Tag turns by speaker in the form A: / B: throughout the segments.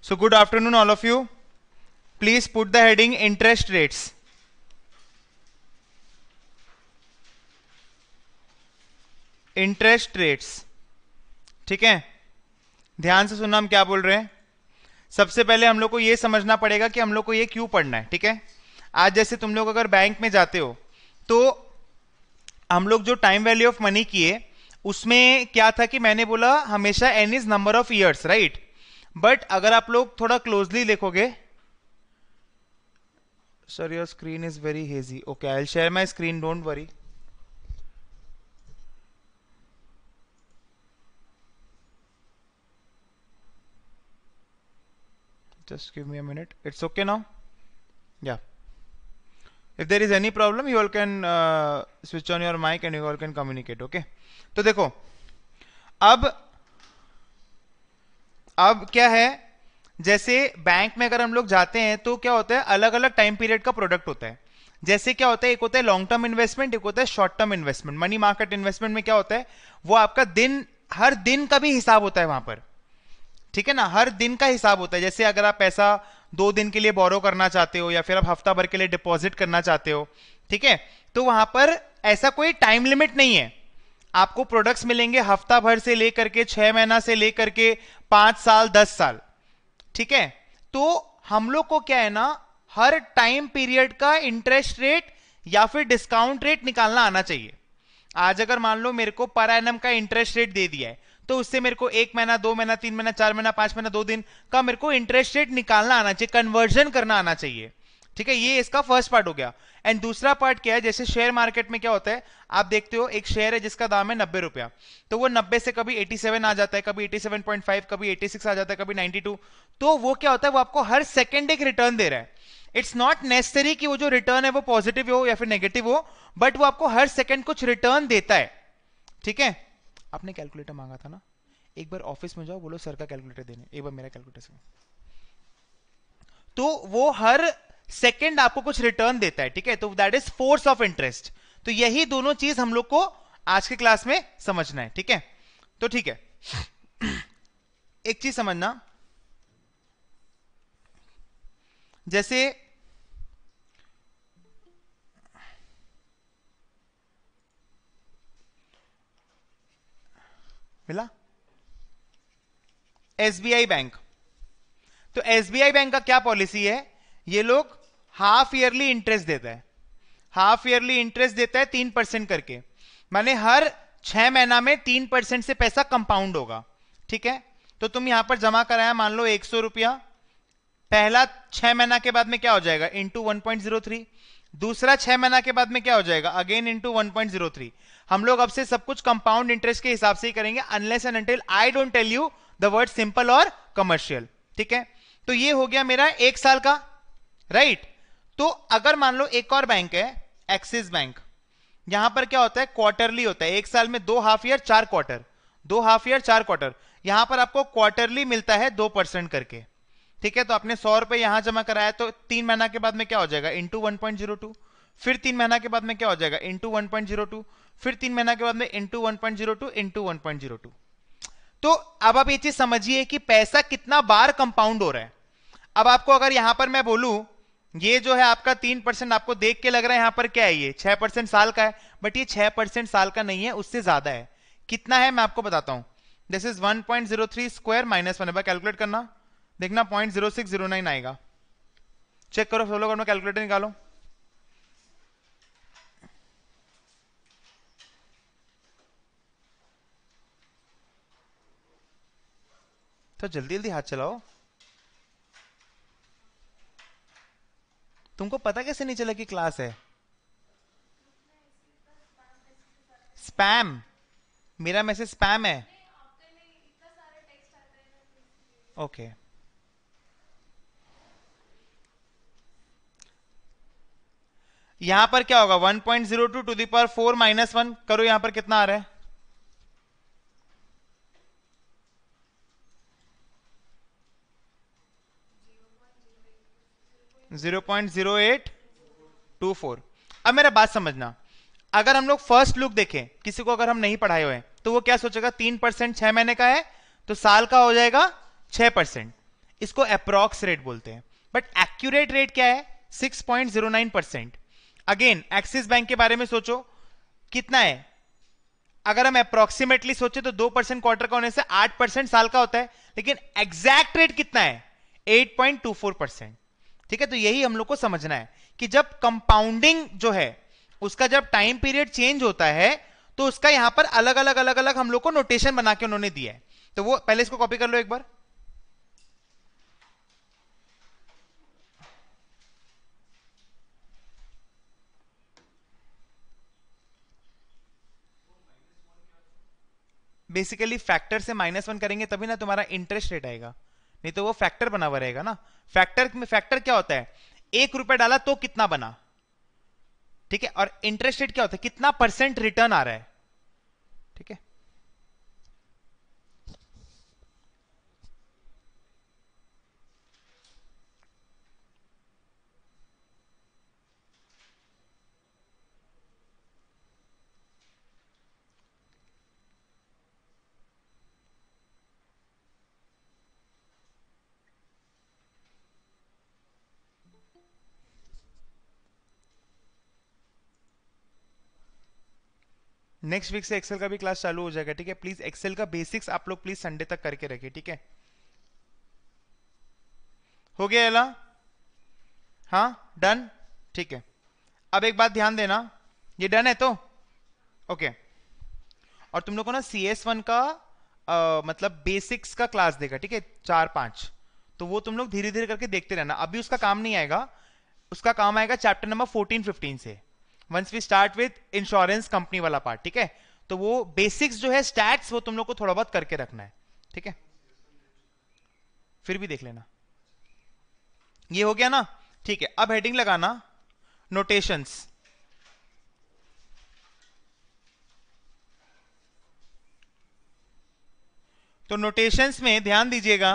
A: So good afternoon all of you. Please put the heading interest rates. Interest rates ठीक है ध्यान से सुनना हम क्या बोल रहे हैं सबसे पहले हम लोग को यह समझना पड़ेगा कि हम लोग को यह क्यों पढ़ना है ठीक है आज जैसे तुम लोग अगर बैंक में जाते हो तो हम लोग जो टाइम वैल्यू ऑफ मनी किए उसमें क्या था कि मैंने बोला हमेशा n is number of years right but अगर आप लोग थोड़ा क्लोजली देखोगे sir your screen is very hazy okay I share my screen don't worry just give me a it's okay now yeah if there is any problem you all can switch on your mic and you all can communicate okay तो देखो अब अब क्या है जैसे bank में अगर हम लोग जाते हैं तो क्या होता है अलग अलग टाइम पीरियड का प्रोडक्ट होता है जैसे क्या होता है एक होता है लॉन्ग टर्म इन्वेस्टमेंट एक होता है short term investment money market investment में क्या होता है वो आपका दिन हर दिन का भी हिसाब होता है वहां पर ठीक है ना हर दिन का हिसाब होता है जैसे अगर आप पैसा दो दिन के लिए बोरो करना चाहते हो या फिर आप हफ्ता भर के लिए डिपॉजिट करना चाहते हो ठीक है तो वहां पर ऐसा कोई टाइम लिमिट नहीं है आपको प्रोडक्ट्स मिलेंगे हफ्ता भर से लेकर के छह महीना से लेकर के पांच साल दस साल ठीक है तो हम लोग को क्या है ना हर टाइम पीरियड का इंटरेस्ट रेट या फिर डिस्काउंट रेट निकालना आना चाहिए आज अगर मान लो मेरे को पर एन का इंटरेस्ट रेट दे दिया है तो उससे मेरे को एक महीना दो महीना तीन महीना चार महीना पांच महीना दो दिन का मेरे को इंटरेस्ट रेट निकालना आना चाहिए कन्वर्जन करना आना चाहिए ठीक है ये इसका फर्स्ट पार्ट हो गया एंड दूसरा पार्ट क्या है जैसे शेयर मार्केट में क्या होता है आप देखते हो एक शेयर है जिसका दाम है नब्बे रुपया तो वो नब्बे से कभी 87 आ जाता है कभी 87.5 कभी 86 आ जाता है कभी 92 तो वो क्या होता है वो आपको हर सेकेंड एक रिटर्न दे रहा है इट्स नॉट नेसेसरी कि वो जो रिटर्न है वो पॉजिटिव हो या फिर नेगेटिव हो बट वो आपको हर सेकेंड कुछ रिटर्न देता है ठीक है आपने कैलकुलेटर मांगा था ना एक बार ऑफिस में जाओ बोलो सर का कैलकुलेटर देने एक बार मेरा कैलकुलेटर तो वो हर सेकेंड आपको कुछ रिटर्न देता है ठीक है तो that is force of interest तो यही दोनों चीज हम लोग को आज के क्लास में समझना है ठीक है तो ठीक है एक चीज समझना जैसे मिला एसबीआई बैंक तो एसबीआई बैंक का क्या पॉलिसी है ये लोग हाफ ईयरली इंटरेस्ट देता है हाफ ईयरली इंटरेस्ट देता है तीन परसेंट करके माने हर छह महीना में तीन परसेंट से पैसा कंपाउंड होगा ठीक है तो तुम यहां पर जमा कराया मान लो एक सौ रुपया पहला छह महीना के बाद में क्या हो जाएगा into one point zero three दूसरा छह महीना के बाद में क्या हो जाएगा again into one point zero three हम लोग अब से सब कुछ कंपाउंड इंटरेस्ट के हिसाब से ही करेंगे unless and until I don't tell you the word simple और कमर्शियल ठीक है तो ये हो गया मेरा एक साल का राइट right? तो अगर मान लो एक और बैंक है एक्सिस बैंक यहां पर क्या होता है क्वार्टरली होता है एक साल में दो हाफ ईयर चार क्वार्टर दो हाफ ईयर चार क्वार्टर यहां पर आपको क्वार्टरली मिलता है दो परसेंट करके ठीक है तो आपने सौ रुपए यहां जमा कराया तो तीन महीना के बाद में क्या हो जाएगा into one point zero two फिर तीन महीना के बाद में क्या हो जाएगा into one point zero two फिर तीन महीना के बाद में into one point zero two into one point zero two तो अब आप ये चीज समझिए कि पैसा कितना बार कंपाउंड हो रहा है अब आपको अगर यहां पर मैं बोलूं ये जो है आपका तीन परसेंट आपको देख के लग रहा है यहां पर क्या है ये छह परसेंट साल का है बट ये छह परसेंट साल का नहीं है उससे ज्यादा है कितना है मैं आपको बताता हूं this is one point zero three square minus one calculate करना देखना point zero zero six nine आएगा चेक करो सोलो करो कैलकुलेटर निकालो तो जल्दी जल्दी हाथ चलाओ तुमको पता कैसे नहीं चला कि क्लास है स्पैम मेरा मैसेज स्पैम है ओके okay. यहां पर क्या होगा 1.02 टू टू दी पर फोर माइनस वन करो यहां पर कितना आ रहा है zero point zero eight two four अब मेरा बात समझना अगर हम लोग फर्स्ट लुक देखें किसी को अगर हम नहीं पढ़ाए हुए तो वो क्या सोचेगा तीन परसेंट छह महीने का है तो साल का हो जाएगा छह परसेंट इसको अप्रोक्स रेट बोलते हैं बट एक्यूरेट रेट क्या है six point zero nine percent again Axis bank के बारे में सोचो कितना है अगर हम अप्रोक्सीमेटली सोचे तो दो परसेंट क्वार्टर का होने से आठ परसेंट साल का होता है लेकिन एग्जैक्ट रेट कितना है eight point two four percent ठीक है तो यही हम लोग को समझना है कि जब कंपाउंडिंग जो है उसका जब टाइम पीरियड चेंज होता है तो उसका यहां पर अलग अलग अलग अलग हम लोग को नोटेशन बना के उन्होंने दिया है तो वो पहले इसको कॉपी कर लो एक बार बेसिकली फैक्टर से माइनस वन करेंगे तभी ना तुम्हारा इंटरेस्ट रेट आएगा नहीं तो वो फैक्टर बना हुआ रहेगा ना फैक्टर में फैक्टर क्या होता है एक रुपए डाला तो कितना बना ठीक है और इंटरेस्ट रेट क्या होता है कितना परसेंट रिटर्न आ रहा है ठीक है नेक्स्ट वीक से एक्सेल का भी क्लास चालू हो जाएगा ठीक है प्लीज एक्सेल का बेसिक्स आप लोग प्लीज संडे तक करके रखिए ठीक है हो गया एला हाँ डन ठीक है अब एक बात ध्यान देना ये डन है तो ओके और तुम लोगों को ना सी एस वन का आ, मतलब बेसिक्स का क्लास देगा ठीक है चार पांच तो वो तुम लोग धीरे धीरे करके देखते रहना अभी उसका काम नहीं आएगा उसका काम आएगा चैप्टर नंबर फोर्टीन फिफ्टीन से once we start with insurance company वाला पार्ट ठीक है तो वो बेसिक्स जो है स्टैट्स वो तुम लोग को थोड़ा बहुत करके रखना है ठीक है फिर भी देख लेना ये हो गया ना ठीक है अब हेडिंग लगाना नोटेशंस तो नोटेशंस में ध्यान दीजिएगा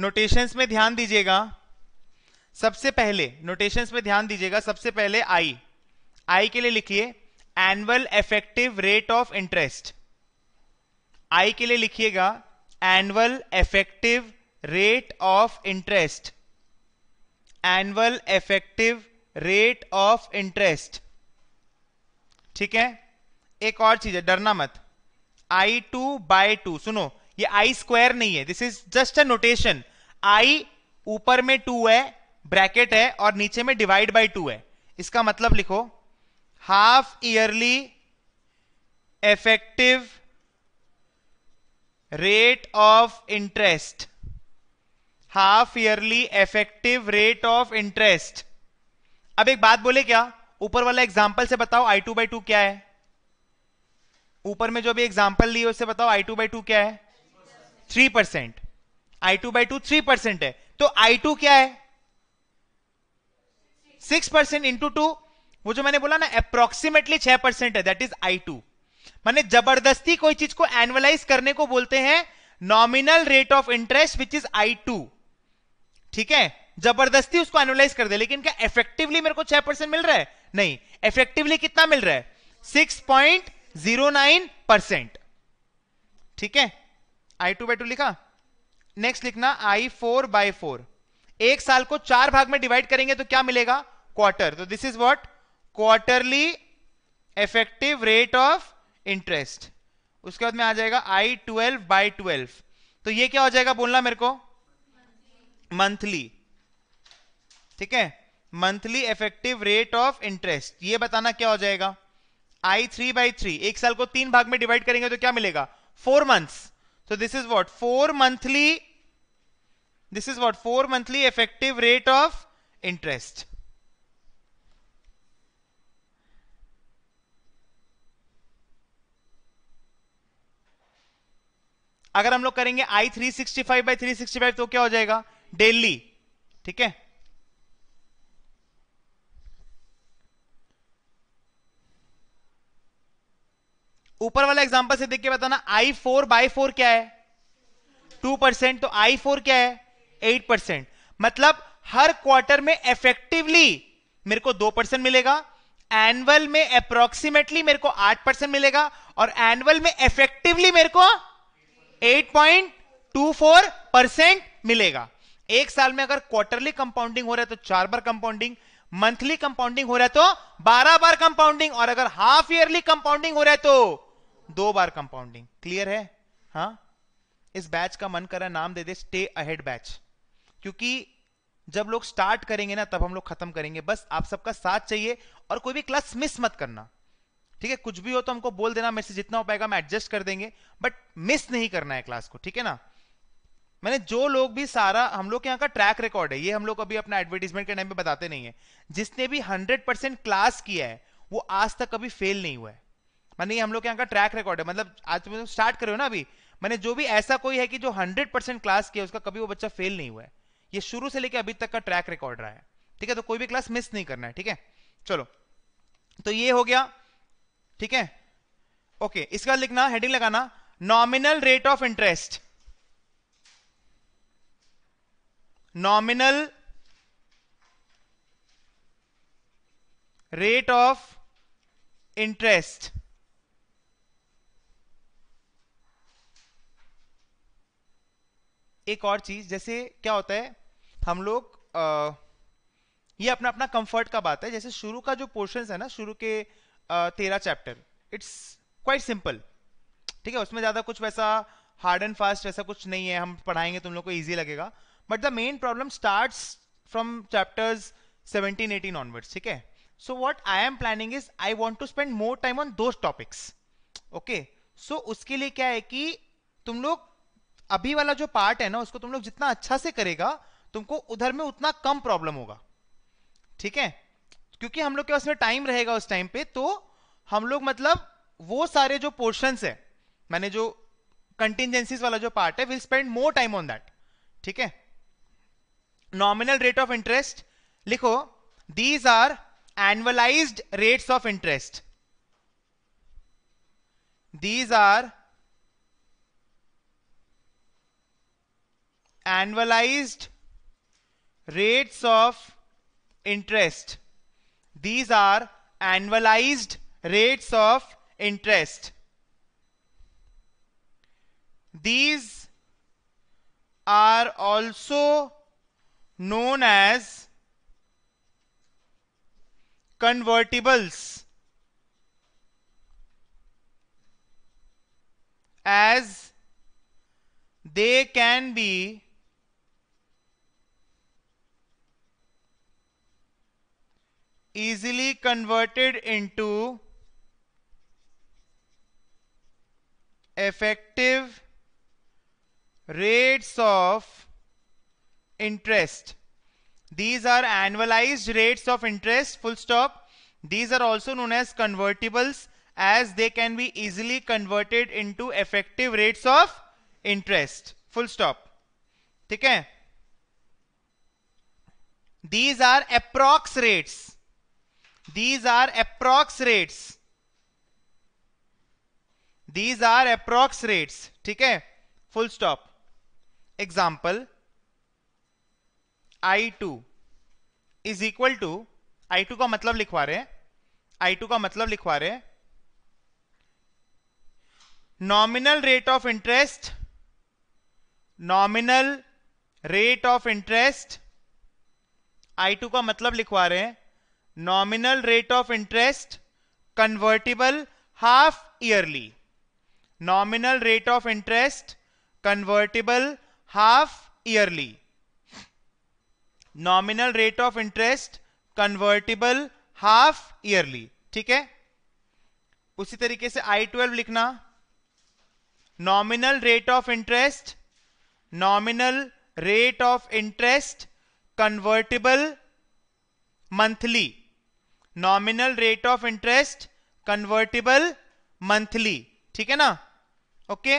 A: नोटेशंस में ध्यान दीजिएगा सबसे पहले नोटेशंस में ध्यान दीजिएगा सबसे पहले आई आई के लिए लिखिए annual effective rate of interest I के लिए लिखिएगा annual effective rate of interest annual effective rate of interest ठीक है एक और चीज है डरना मत आई टू बाय टू सुनो ये आई स्क्वायर नहीं है this is just a notation I ऊपर में टू है ब्रैकेट है और नीचे में डिवाइड बाय टू है इसका मतलब लिखो half yearly effective rate of interest half yearly effective rate of interest अब एक बात बोले क्या ऊपर वाला एग्जाम्पल से बताओ आई टू बाई टू क्या है ऊपर में जो भी एग्जाम्पल ली उससे बताओ आई टू बाई टू क्या है three percent I two by two three percent है तो आई टू क्या है सिक्स परसेंट इंटू टू वो जो मैंने बोला ना अप्रोक्सीमेटली छह परसेंट है दैट इज आई टू मैंने जबरदस्ती कोई चीज को एनुअलाइज करने को बोलते हैं nominal rate of interest which is I two ठीक है जबरदस्ती उसको एनुअलाइज कर दे लेकिन क्या इफेक्टिवली मेरे को छह परसेंट मिल रहा है नहीं इफेक्टिवली कितना मिल रहा है six point zero nine percent ठीक है आई टू बाई टू लिखा नेक्स्ट लिखना आई फोर बाई फोर एक साल को चार भाग में डिवाइड करेंगे तो क्या मिलेगा क्वार्टर तो this is what quarterly effective rate of interest उसके बाद में आ जाएगा आई ट्वेल्व बाई ट्वेल्व तो ये क्या हो जाएगा बोलना मेरे को मंथली ठीक है monthly effective rate of interest ये बताना क्या हो जाएगा आई थ्री बाई थ्री एक साल को तीन भाग में डिवाइड करेंगे तो क्या मिलेगा फोर मंथ्स तो this is what four monthly this is what four monthly effective rate of interest अगर हम लोग करेंगे I three sixty five by three sixty five तो क्या हो जाएगा डेली ठीक है ऊपर वाला एग्जांपल से देख के बताना आई फोर बाई फोर क्या है टू परसेंट तो आई फोर क्या है एट परसेंट मतलब हर क्वार्टर में इफेक्टिवली मेरे को दो परसेंट मिलेगा एनुअल में अप्रोक्सीमेटली मेरे को आठ परसेंट मिलेगा और एनुअल में इफेक्टिवली मेरे को 8.24 परसेंट मिलेगा एक साल में अगर क्वार्टरली कंपाउंडिंग हो रहा है तो चार बार कंपाउंडिंग मंथली कंपाउंडिंग हो रहा है तो बारह बार कंपाउंडिंग और अगर हाफ ईयरली कंपाउंडिंग हो रहा है तो दो बार कंपाउंडिंग क्लियर है हा इस बैच का मन करा नाम दे दे स्टे अहेड बैच क्योंकि जब लोग स्टार्ट करेंगे ना तब हम लोग खत्म करेंगे बस आप सबका साथ चाहिए और कोई भी क्लास मिस मत करना ठीक है कुछ भी हो तो हमको बोल देना मेरे से जितना हो पाएगा हम एडजस्ट कर देंगे बट मिस नहीं करना है क्लास को ठीक है ना मैंने जो लोग भी सारा हम लोग के यहाँ का ट्रैक रिकॉर्ड है ये हम लोग अभी अपना एडवर्टीजमेंट के टाइम पे बताते नहीं है जिसने भी हंड्रेड परसेंट क्लास किया है वो आज तक कभी फेल नहीं हुआ है मैंने ये हम लोग के यहाँ का ट्रैक रिकॉर्ड है मतलब आज तुम स्टार्ट करो ना अभी मैंने जो भी ऐसा कोई है कि जो हंड्रेड परसेंट क्लास किया उसका कभी वो बच्चा फेल नहीं हुआ है ये शुरू से लेकर अभी तक का ट्रैक रिकॉर्ड रहा है ठीक है तो कोई भी क्लास मिस नहीं करना है ठीक है चलो तो ये हो गया ठीक है ओके इसका लिखना हेडिंग लगाना nominal rate of interest nominal rate of interest एक और चीज जैसे क्या होता है हम लोग आ, ये अपना अपना कंफर्ट का बात है जैसे शुरू का जो पोर्शन है ना शुरू के तेरह चैप्टर इट्स क्वाइट सिंपल ठीक है उसमें ज़्यादा कुछ वैसा हार्ड एंड फास्ट वैसा कुछ नहीं है हम पढ़ाएंगे तुम लोग को ईजी लगेगा but the main problem start from chapters seventeen eighteen onwards ठीक है so what I am planning is I want to spend more time on those topics okay so उसके लिए क्या है कि तुम लोग अभी वाला जो पार्ट है ना उसको तुम लोग जितना अच्छा से करेगा तुमको उधर में उतना कम प्रॉब्लम होगा ठीक है क्योंकि हम लोग के पास में टाइम रहेगा उस टाइम पे तो हम लोग मतलब वो सारे जो पोर्शन है मैंने जो कंटिजेंसीज वाला जो पार्ट है will spend more time on that ठीक है नॉमिनल रेट ऑफ इंटरेस्ट लिखो these are annualize rates of interest these are annualize rates of interest These are annualized rates of interest. These are also known as convertibles as they can be easily converted into effective rates of interest. These are annualized rates of interest full stop. These are also known as convertibles as they can be easily converted into effective rates of interest full stop. Okay. These are approx rates. these are approx rates these are approx rates ठीक है full stop example I2 is equal to I2 का मतलब लिखवा रहे हैं I2 का मतलब लिखवा रहे हैं nominal rate of interest nominal rate of interest I2 का मतलब लिखवा रहे हैं nominal rate of interest convertible half yearly nominal rate of interest convertible half yearly nominal rate of interest convertible half yearly ठीक है उसी तरीके से आई ट्वेल्व लिखना nominal rate of interest nominal rate of interest convertible monthly nominal rate of interest convertible monthly ठीक है ना okay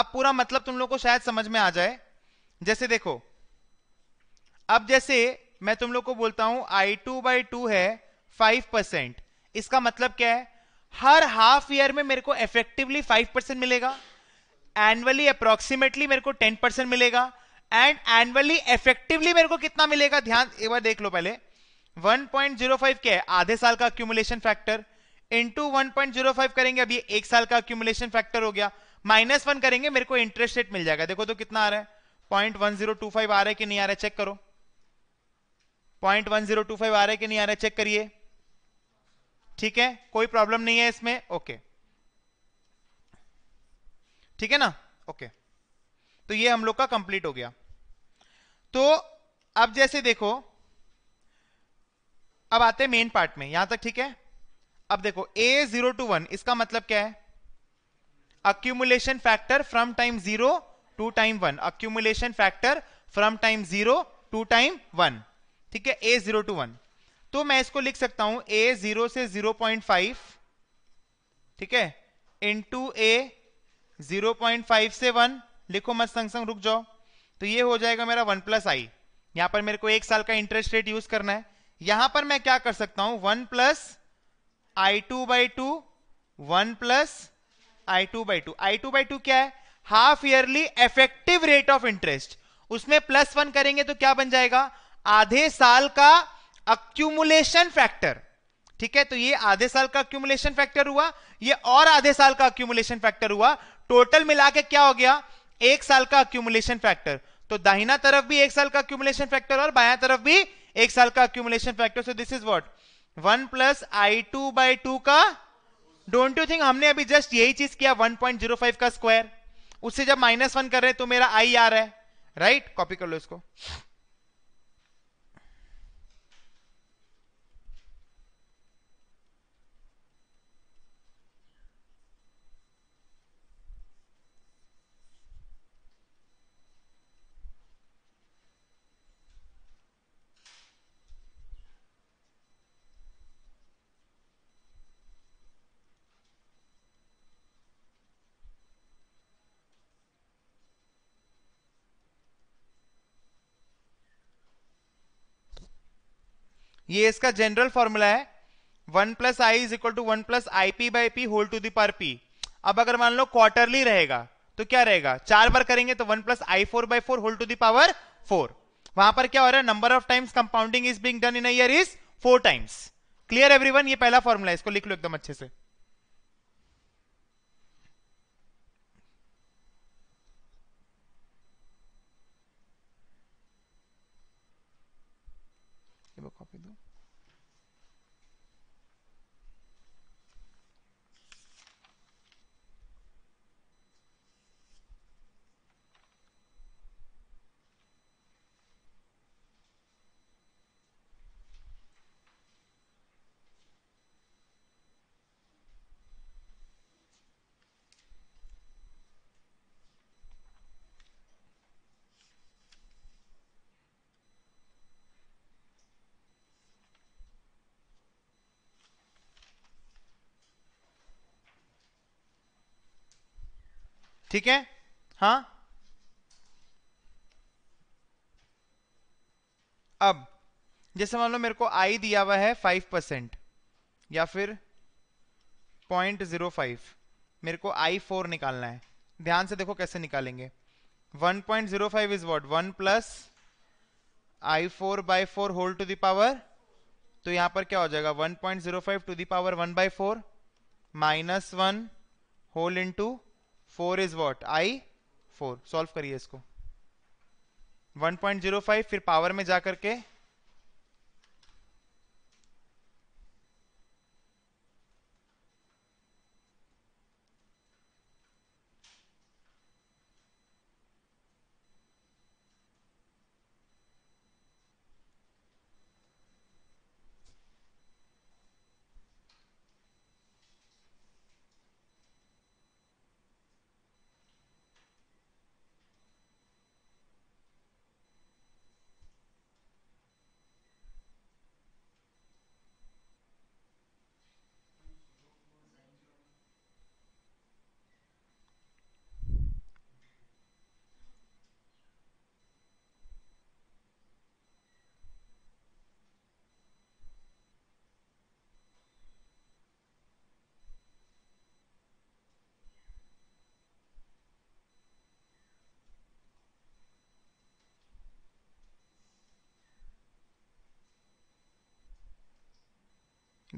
A: अब पूरा मतलब तुम लोग को शायद समझ में आ जाए जैसे देखो अब जैसे मैं तुम लोग को बोलता हूं आई टू बाई टू है फाइव परसेंट इसका मतलब क्या है हर हाफ ईयर में मेरे को इफेक्टिवली फाइव परसेंट मिलेगा एनुअली अप्रोक्सीमेटली मेरे को टेन परसेंट मिलेगा एंड एनुअली इफेक्टिवली मेरे को कितना मिलेगा ध्यान एक बार देख लो पहले 1.05 क्या है आधे साल का अक्यूमुलेशन फैक्टर इंटू वन करेंगे अभी एक साल का अक्यूमुलेशन फैक्टर हो गया माइनस वन करेंगे मेरे को इंटरेस्ट रेट मिल जाएगा देखो तो कितना आ रहा है point one zero two five आ रहा है कि नहीं आ रहा है चेक करो point one zero two five आ रहा है कि नहीं आ रहा है चेक करिए ठीक है कोई प्रॉब्लम नहीं है इसमें ओके ठीक है ना ओके तो ये हम लोग का कंप्लीट हो गया तो अब जैसे देखो अब आते हैं मेन पार्ट में यहां तक ठीक है अब देखो ए जीरो टू वन इसका मतलब क्या है accumulation factor from time zero to time one accumulation factor from time zero to time one ठीक है ए जीरो टू वन तो मैं इसको लिख सकता हूं ए जीरो से जीरो पॉइंट फाइव ठीक है into A zero point five से वन लिखो मत संग संग रुक जाओ तो ये हो जाएगा मेरा वन प्लस आई यहां पर मेरे को एक साल का इंटरेस्ट रेट यूज करना है यहां पर मैं क्या कर सकता हूं one plus I two by two one plus I two by two I two by two क्या है half yearly effective rate of interest उसमें प्लस वन करेंगे तो क्या बन जाएगा आधे साल का अक्यूमुलेशन फैक्टर ठीक है तो ये आधे साल का अक्यूमुलेशन फैक्टर हुआ ये और आधे साल का अक्यूमुलेशन फैक्टर हुआ टोटल मिला के क्या हो गया एक साल का अक्यूमुलेशन फैक्टर तो दाहिना तरफ भी एक साल का अक्यूमुलेशन फैक्टर और बाया तरफ भी एक साल का accumulation factor so this is what one plus I two by two का डोंट यू थिंक हमने अभी जस्ट यही चीज किया 1.05 का स्क्वायर उससे जब माइनस वन कर रहे हैं तो मेरा आई आ रहा है राइट right? कॉपी कर लो इसको ये इसका जनरल फॉर्मूला है one plus I is equal to one plus I P by P whole to the power P अब अगर मान लो क्वार्टरली रहेगा तो क्या रहेगा चार बार करेंगे तो one plus I four by four whole to the power four वहां पर क्या हो रहा है number of times compounding is being done in a year is four times clear one ये पहला फॉर्मूला है इसको लिख लो एकदम अच्छे से ठीक है हा अब जैसे मान लो मेरे को आई दिया हुआ है फाइव परसेंट या फिर पॉइंट जीरो फाइव मेरे को आई फोर निकालना है ध्यान से देखो कैसे निकालेंगे one point zero five is what one plus I four by four whole to the power तो यहां पर क्या हो जाएगा one point zero five to the power one by four minus one whole into four is what I four solve करिए इसको 1.05 फिर power में जा करके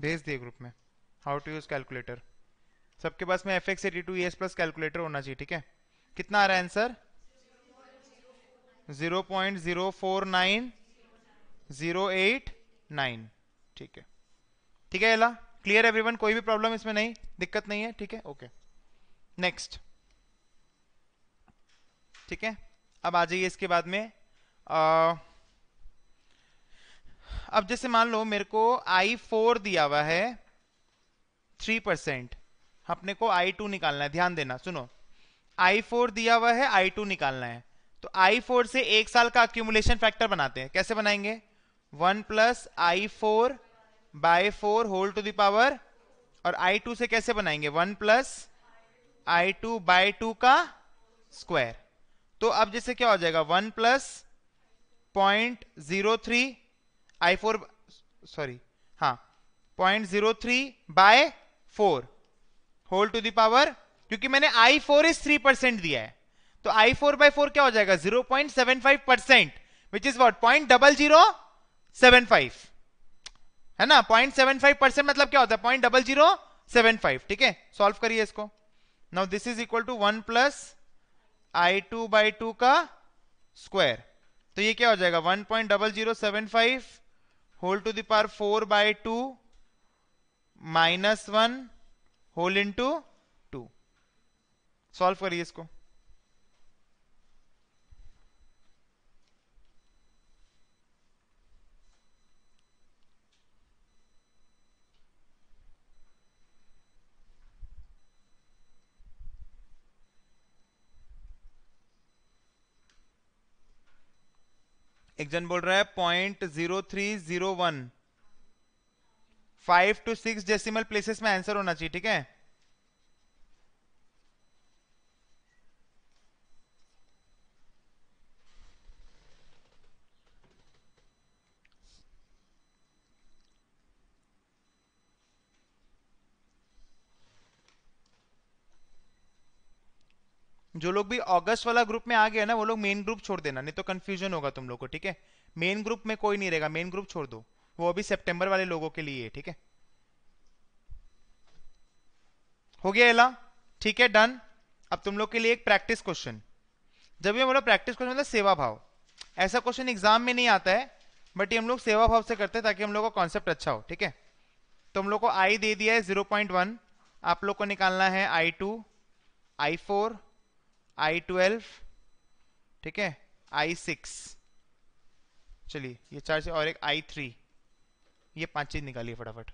A: भेज दिए ग्रुप में हाउ टू यूज़ कैलकुलेटर सबके पास में F X eighty two S plus calculator होना चाहिए ठीक है कितना आ रहा है answer zero point zero four nine zero eight nine ठीक है ठीक है एला क्लियर एवरीवन कोई भी प्रॉब्लम इसमें नहीं दिक्कत नहीं है ठीक है ओके नेक्स्ट ठीक है अब आ जाइए इसके बाद में आ, अब जैसे मान लो मेरे को आई फोर दिया हुआ है थ्री परसेंट अपने को आई टू निकालना है ध्यान देना सुनो आई फोर दिया हुआ है आई टू निकालना है तो आई फोर से एक साल का अक्यूमुलेशन फैक्टर बनाते हैं कैसे बनाएंगे one plus I four by four whole to the power और आई टू से कैसे बनाएंगे one plus I two by two का स्क्वायर तो अब जैसे क्या हो जाएगा one plus point zero three I four sorry हाँ point zero three by four whole to the power क्योंकि मैंने I four is three percent दिया है तो आई फोर बाय फोर क्या हो जाएगा zero point seven five percent which is what point double zero seven five है ना पॉइंट सेवन फाइव परसेंट मतलब क्या होता है point double zero seven five ठीक है सॉल्व करिए इसको now this is equal to one plus I two by two का स्क्वायर तो ये क्या हो जाएगा one point double zero seven five whole to the power four by two minus one whole to two solve करिए इसको एक जन बोल रहा है point zero three zero one five two six decimal places में आंसर होना चाहिए ठीक है जो लोग भी अगस्त वाला ग्रुप में आ गया ना वो लोग मेन ग्रुप छोड़ देना नहीं तो कंफ्यूजन होगा तुम लोग को ठीक है मेन ग्रुप में कोई नहीं रहेगा मेन ग्रुप छोड़ दो वो अभी सेप्टेम्बर वाले लोगों के लिए ठीक है हो गया एला ठीक है डन अब तुम लोग के लिए एक प्रैक्टिस क्वेश्चन जब ये बोला प्रैक्टिस क्वेश्चन मतलब सेवा भाव ऐसा क्वेश्चन एग्जाम में नहीं आता है बट ये हम लोग सेवा भाव से करते हैं ताकि हम लोग का कॉन्सेप्ट अच्छा हो ठीक है तो हम लोग को आई दे दिया है जीरो पॉइंट वन आप लोग को निकालना है I two I four I twelve ठीक है आई सिक्स चलिए ये चार से और एक आई थ्री ये पाँच चीज निकालिए फटाफट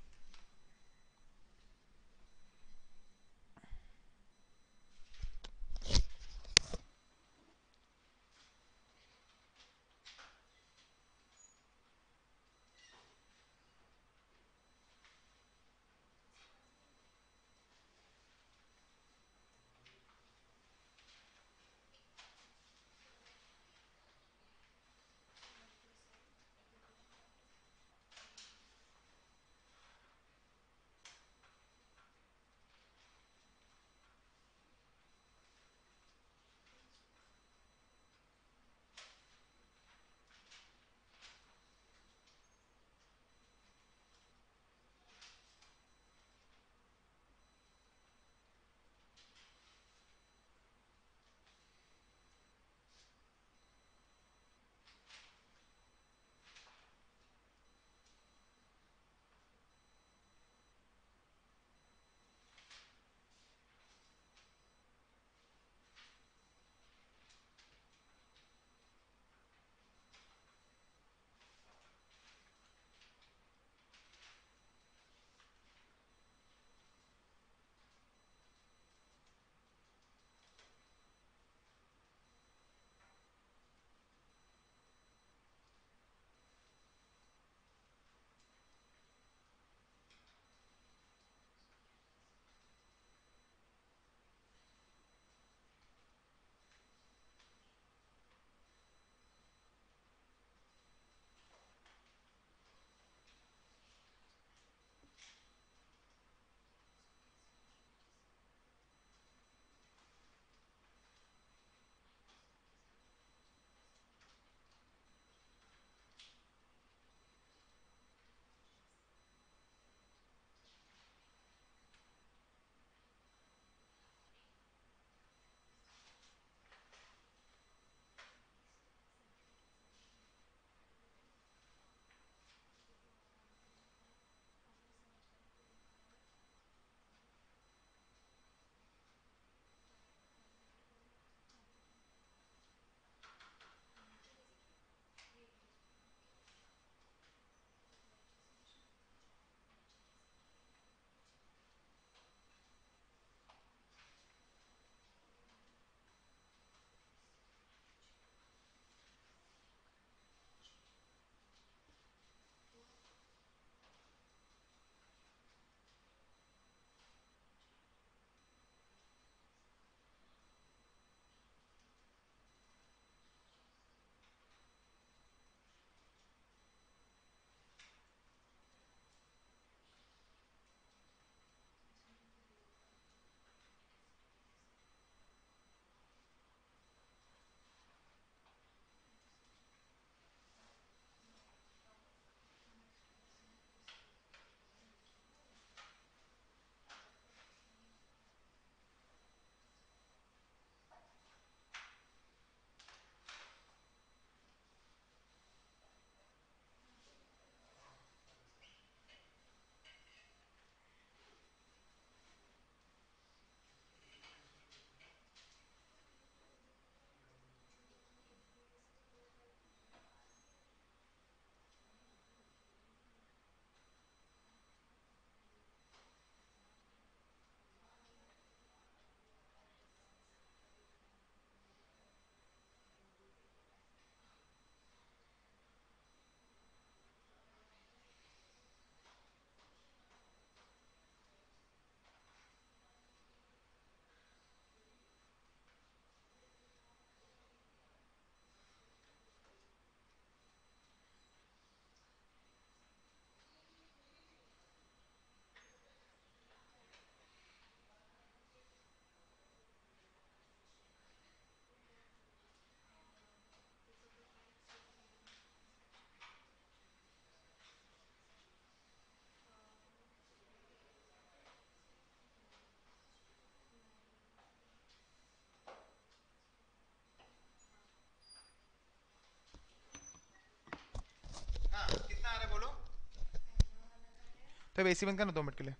A: तो ए सी बंद करना दो मिनट के लिए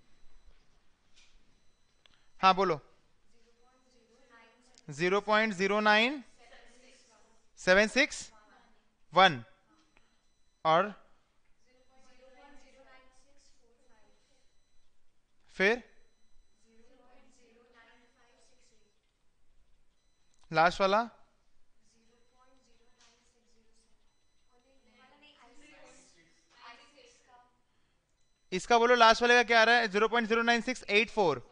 A: हाँ बोलो zero point zero nine seven six one और फिर लास्ट वाला इसका बोलो लास्ट वाले का क्या आ रहा है zero point zero nine six eight four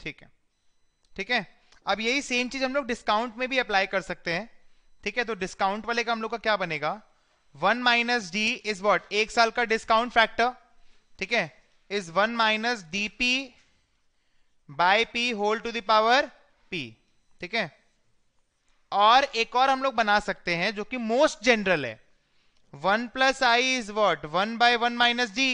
A: ठीक है ठीक है अब यही सेम चीज हम लोग डिस्काउंट में भी अप्लाई कर सकते हैं ठीक है तो डिस्काउंट वाले का हम लोग का क्या बनेगा one minus D is what एक साल का डिस्काउंट फैक्टर ठीक है is one minus D P by P whole to the power P ठीक है और एक और हम लोग बना सकते हैं जो कि मोस्ट जनरल है one plus I is what one by one minus G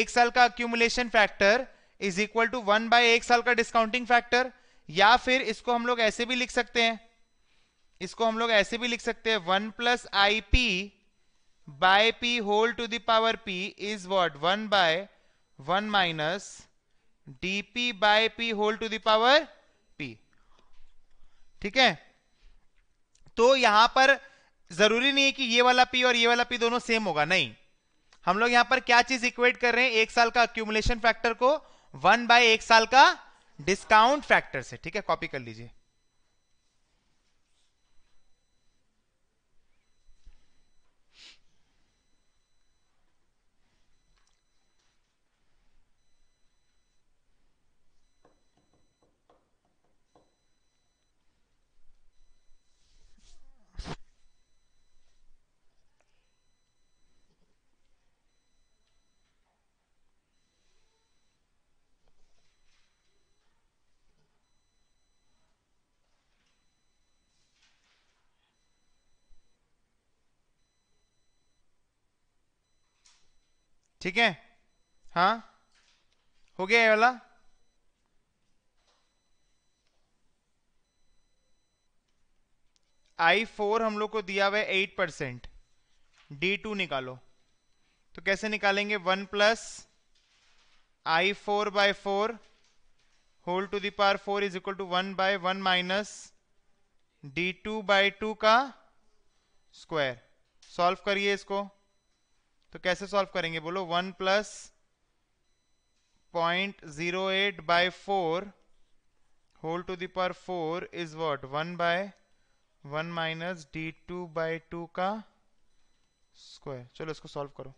A: एक साल का accumulation factor is equal to one by एक साल का डिस्काउंटिंग फैक्टर या फिर इसको हम लोग ऐसे भी लिख सकते हैं इसको हम लोग ऐसे भी लिख सकते हैं one plus I P by P whole to the power P is what one by one minus D P by P whole to the power P ठीक है तो यहां पर जरूरी नहीं है कि ये वाला पी और ये वाला पी दोनों सेम होगा नहीं हम लोग यहां पर क्या चीज इक्वेट कर रहे हैं एक साल का अक्यूमुलेशन फैक्टर को वन बाय एक साल का डिस्काउंट फैक्टर से ठीक है कॉपी कर लीजिए ठीक है हाँ हो गया ये वाला आई फोर हम लोग को दिया हुआ है एट परसेंट डी टू निकालो तो कैसे निकालेंगे one plus I four by four whole to the power four is equal to one by one minus D two by two का स्क्वायर सॉल्व करिए इसको तो कैसे सॉल्व करेंगे बोलो one plus point zero eight by four whole to the power four is what one by one minus D two by two का square चलो इसको सॉल्व करो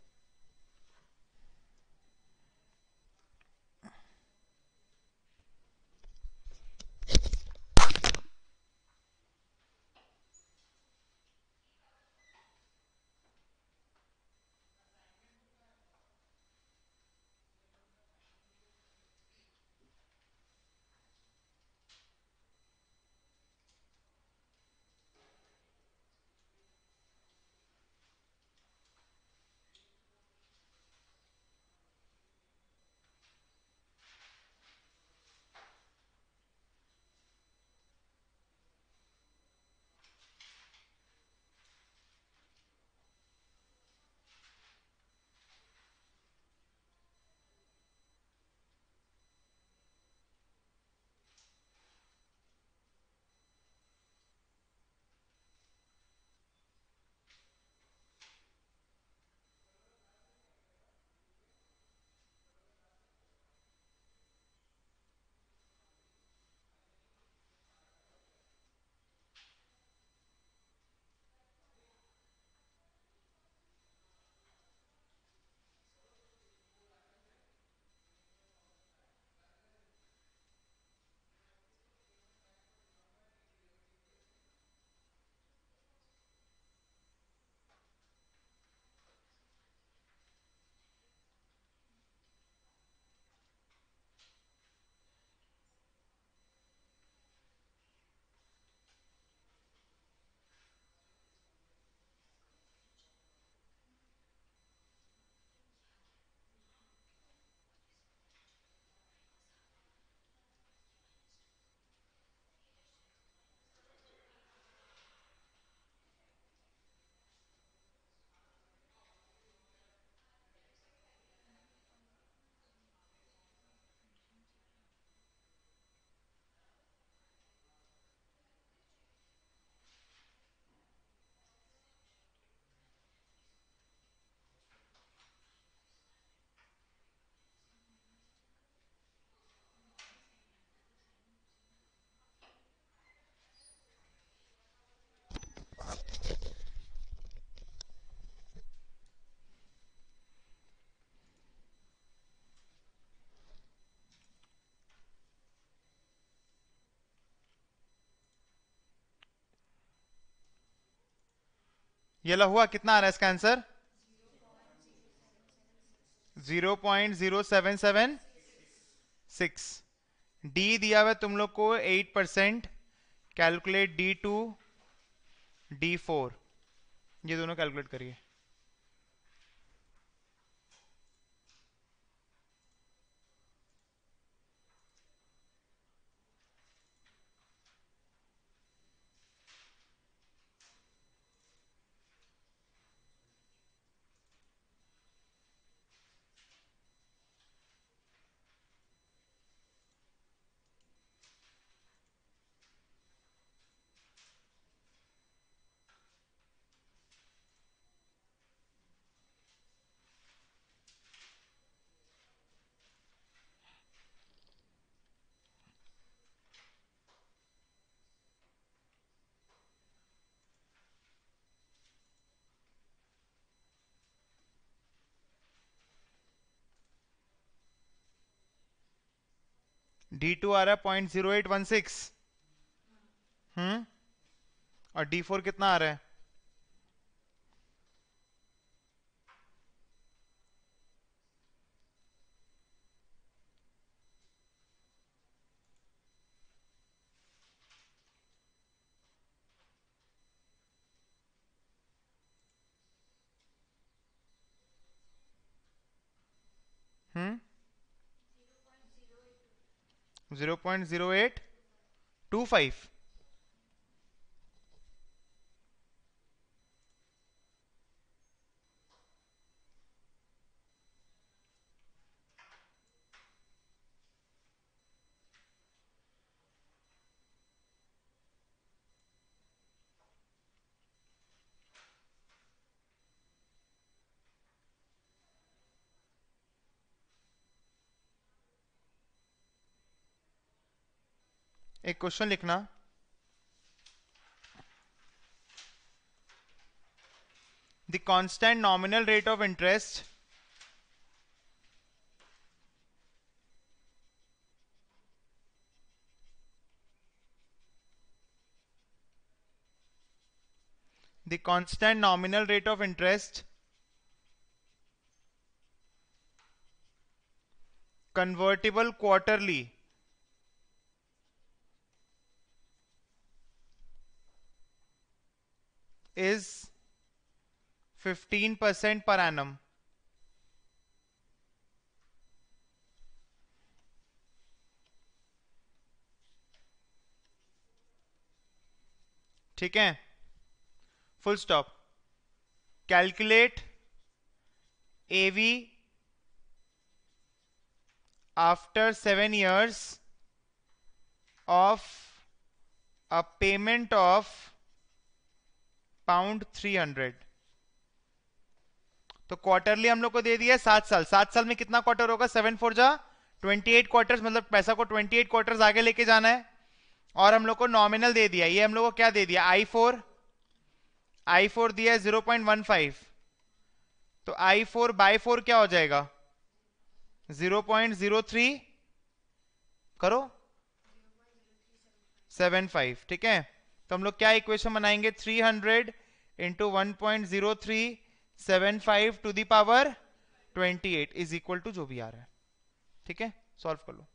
A: ये लो हुआ कितना आ रहा है इसका answer zero point zero seven seven six D दिया हुआ तुम लोग को eight percent calculate D two D four ये दोनों कैलकुलेट करिए डी टू आ रहा है point zero eight one six hmm और डी फोर कितना आ रहा है 0.0825 एक क्वेश्चन लिखना the constant nominal rate of interest the constant nominal rate of interest convertible quarterly is 15% per annum. ठीक है full stop calculate AV after seven years of a payment of pound three hundred तो quarterly हम लोग को दे दिया सात साल सात साल में कितना क्वार्टर होगा सेवन फोर जा ट्वेंटी एट क्वार्टर मतलब पैसा को ट्वेंटी एट क्वार्टर आगे लेके जाना है और हम लोग को नॉमिनल दे दिया ये हम लोग को क्या दे दिया आई फोर आई फोर दिया है जीरो पॉइंट वन फाइव तो आई फोर बाई फोर क्या हो जाएगा जीरो पॉइंट जीरो थ्री करो सेवन फाइव ठीक है तो हम लोग क्या इक्वेशन बनाएंगे 300 hundred into one point zero three seven five to the power twenty eight is equal to जो भी आ रहा है ठीक है सॉल्व कर लो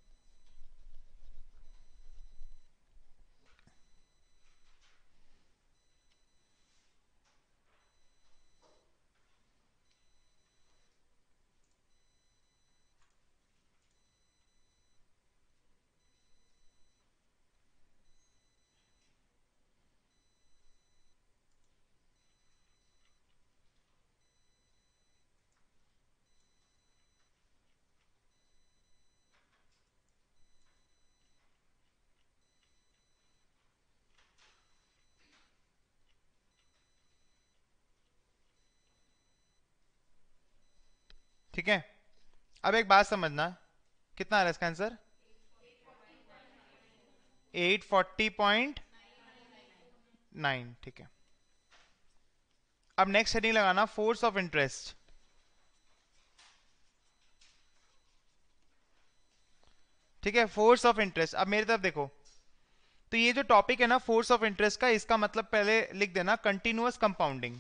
A: ठीक है अब एक बात समझना कितना आ रहा है इसका आंसर 840.9 ठीक है अब नेक्स्ट हेडिंग लगाना फोर्स ऑफ इंटरेस्ट ठीक है फोर्स ऑफ इंटरेस्ट अब मेरी तरफ देखो तो ये जो टॉपिक है ना फोर्स ऑफ इंटरेस्ट का इसका मतलब पहले लिख देना कंटिन्यूअस कंपाउंडिंग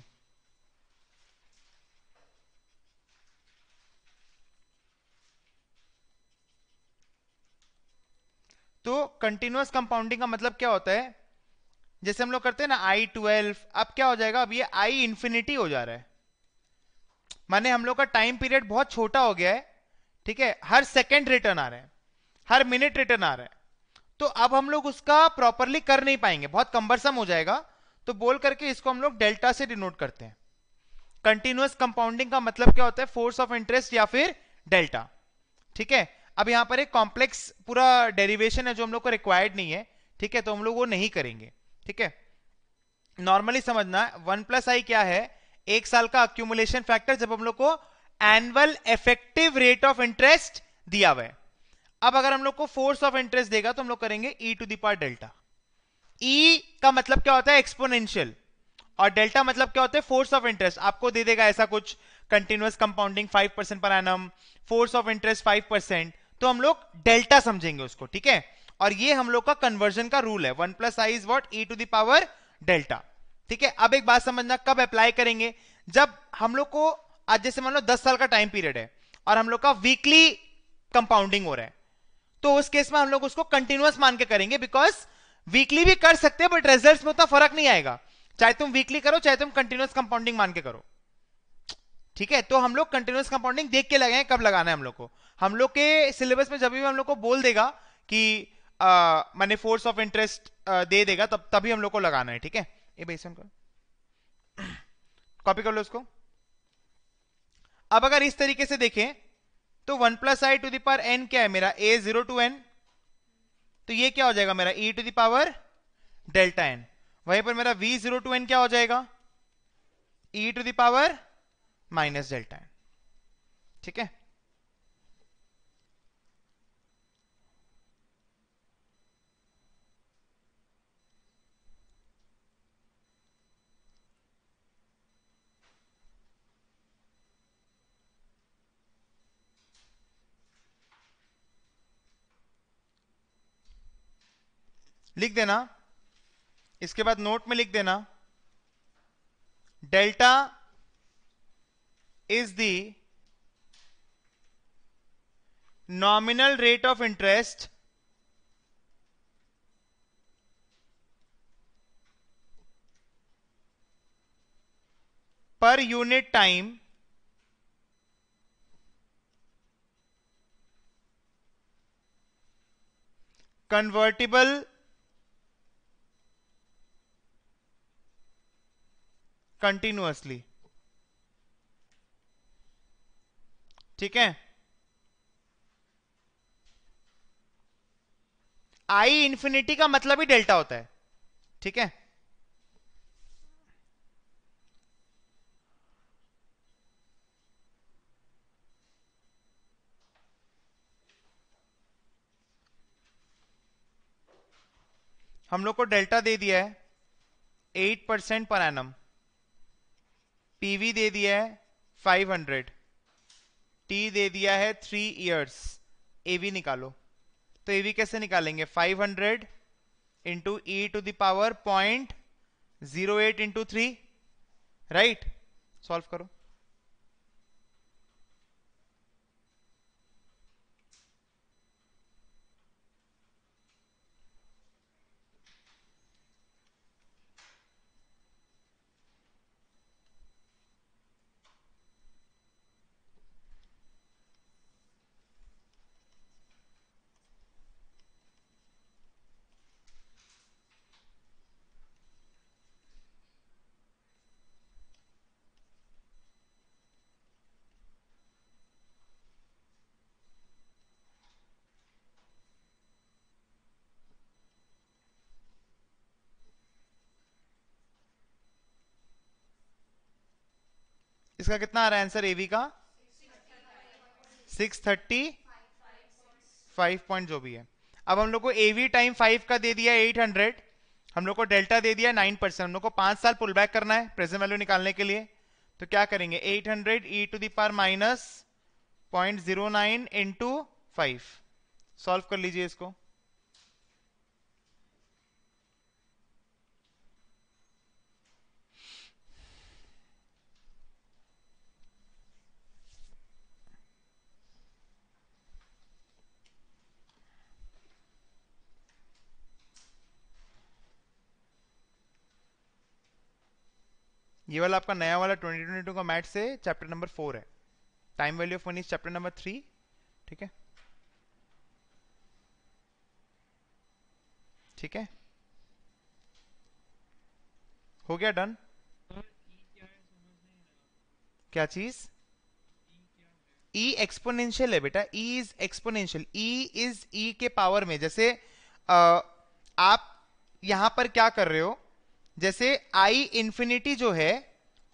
A: तो कंटिन्यूस कंपाउंडिंग का मतलब क्या होता है जैसे हम लोग करते हैं ना आई ट्वेल्व अब क्या हो जाएगा अब ये आई इंफिनिटी हो जा रहा है माने हम लोग का टाइम पीरियड बहुत छोटा हो गया है ठीक है हर सेकेंड रिटर्न आ रहे हैं हर मिनट रिटर्न आ रहा है तो अब हम लोग उसका प्रॉपरली कर नहीं पाएंगे बहुत कंबरसम हो जाएगा तो बोल करके इसको हम लोग डेल्टा से डिनोट करते हैं कंटिन्यूस कंपाउंडिंग का मतलब क्या होता है फोर्स ऑफ इंटरेस्ट या फिर डेल्टा ठीक है अब यहां पर एक कॉम्प्लेक्स पूरा डेरिवेशन है जो हम लोग को रिक्वायर्ड नहीं है ठीक है तो हम लोग वो नहीं करेंगे ठीक है नॉर्मली समझना वन प्लस आई क्या है एक साल का अक्यूमुलेशन फैक्टर जब हम लोग को annual effective rate of interest दिया हुआ है अब अगर हम लोग को फोर्स ऑफ इंटरेस्ट देगा तो हम लोग करेंगे E to the power delta E का मतलब क्या होता है एक्सपोनेंशियल और डेल्टा मतलब क्या होता है फोर्स ऑफ इंटरेस्ट आपको दे देगा ऐसा कुछ continuous compounding five percent per annum force of interest five percent तो हम लोग डेल्टा समझेंगे उसको ठीक है और ये हम लोग का कन्वर्जन का रूल है one plus I is what E to the power delta ठीक है अब एक बात समझना कब अप्लाई करेंगे जब हम लोग को आज जैसे मान लो दस साल का टाइम पीरियड है और हम लोग का वीकली कंपाउंडिंग हो रहा है तो उस केस में हम लोग उसको कंटिन्यूस मान के करेंगे बिकॉज वीकली भी कर सकते हैं बट रिजल्ट में उतना फर्क नहीं आएगा चाहे तुम वीकली करो चाहे तुम कंटिन्यूस कंपाउंडिंग मान के करो ठीक है तो हम लोग कंटिन्यूस कंपाउंडिंग देख के लगाए कब लगाना है हम लोग को हम लोग के सिलेबस में जब भी हम लोग को बोल देगा कि मैंने फोर्स ऑफ इंटरेस्ट दे देगा तब तभी हम लोग को लगाना है ठीक है ये बेसन कर कॉपी कर लो उसको अब अगर इस तरीके से देखें तो one plus I to the power N क्या है मेरा ए जीरो टू एन तो ये क्या हो जाएगा मेरा E e to the power delta N वहीं पर मेरा वी जीरो टू एन क्या हो जाएगा E e to the power minus delta N ठीक है लिख देना इसके बाद नोट में लिख देना delta is the nominal rate of interest per unit time convertible continuously ठीक है आई इंफिनिटी का मतलब ही डेल्टा होता है ठीक है हम लोग को डेल्टा दे दिया है eight percent per annum PV दे दिया है 500 टी दे दिया है थ्री ईयर्स एवी निकालो तो एवी कैसे निकालेंगे 500 hundred into E to the power point zero eight into three right solve करो इसका कितना आ रहा है आंसर एवी का सिक्स थर्टी फाइव पॉइंट जो भी है अब हम लोग को एवी टाइम फाइव का दे दिया एट हंड्रेड हम लोग को डेल्टा दे दिया नाइन परसेंट हम लोग को पांच साल पुल बैक करना है प्रेजेंट वैल्यू निकालने के लिए तो क्या करेंगे eight hundred E to the power minus point zero nine into five solve कर लीजिए इसको ये वाला आपका नया वाला ट्वेंटी ट्वेंटी टू का मैथ से चैप्टर नंबर फोर है time value of money chapter number three ठीक है ठीक है हो गया डन क्या चीज ई एक्सपोनेंशियल है बेटा E is exponential E is E के पावर में जैसे आ, आप यहां पर क्या कर रहे हो जैसे आई इंफिनिटी जो है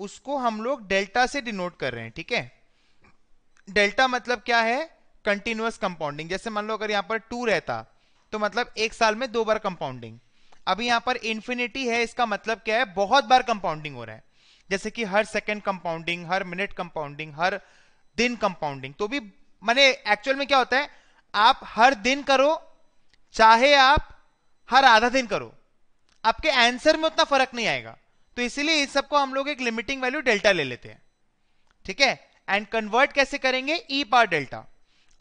A: उसको हम लोग डेल्टा से डिनोट कर रहे हैं ठीक है डेल्टा मतलब क्या है कंटिन्यूस कंपाउंडिंग जैसे मान लो अगर यहां पर टू रहता तो मतलब एक साल में दो बार कंपाउंडिंग अभी यहां पर इन्फिनिटी है इसका मतलब क्या है बहुत बार कंपाउंडिंग हो रहा है जैसे कि हर सेकेंड कंपाउंडिंग हर मिनट कंपाउंडिंग हर दिन कंपाउंडिंग तो भी मैंने एक्चुअल में क्या होता है आप हर दिन करो चाहे आप हर आधा दिन करो आपके आंसर में उतना फर्क नहीं आएगा तो इसीलिए इस सबको हम लोग एक लिमिटिंग वैल्यू डेल्टा ले लेते हैं ठीक है एंड कन्वर्ट कैसे करेंगे ई पार डेल्टा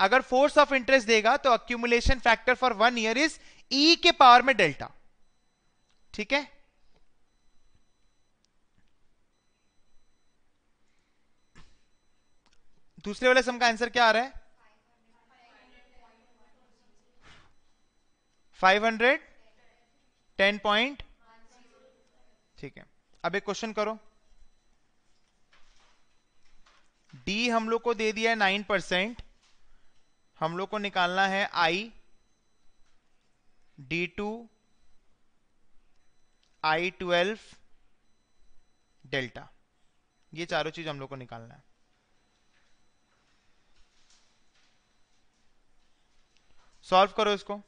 A: अगर फोर्स ऑफ इंटरेस्ट देगा तो accumulation factor for one year is E के पावर में डेल्टा ठीक है दूसरे वाले सम का आंसर क्या आ रहा है 500 टेन पॉइंट ठीक है अब एक क्वेश्चन करो डी हम लोग को दे दिया है नाइन परसेंट हम लोग को निकालना है I D two I twelve delta ये चारों चीज हम लोग को निकालना है सॉल्व करो इसको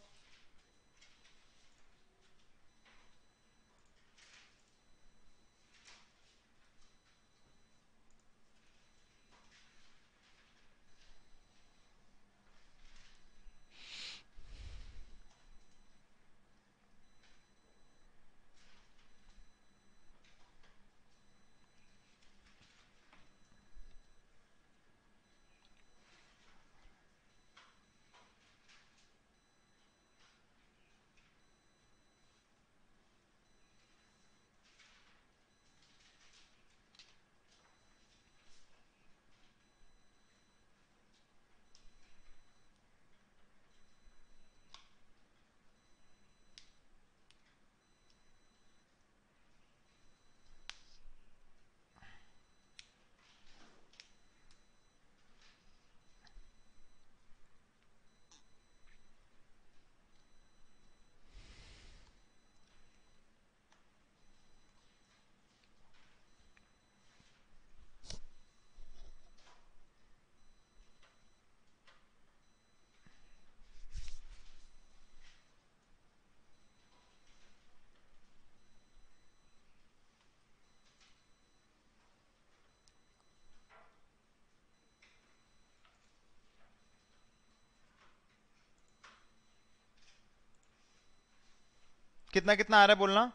A: कितना कितना आ रहा है बोलना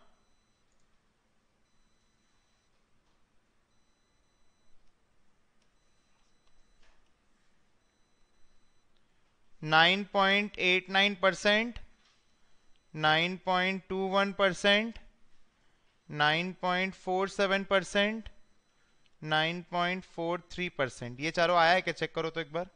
A: nine point eight nine percent nine point two one percent nine point four seven percent nine point four three percent ये चारों आया है क्या चेक करो तो एक बार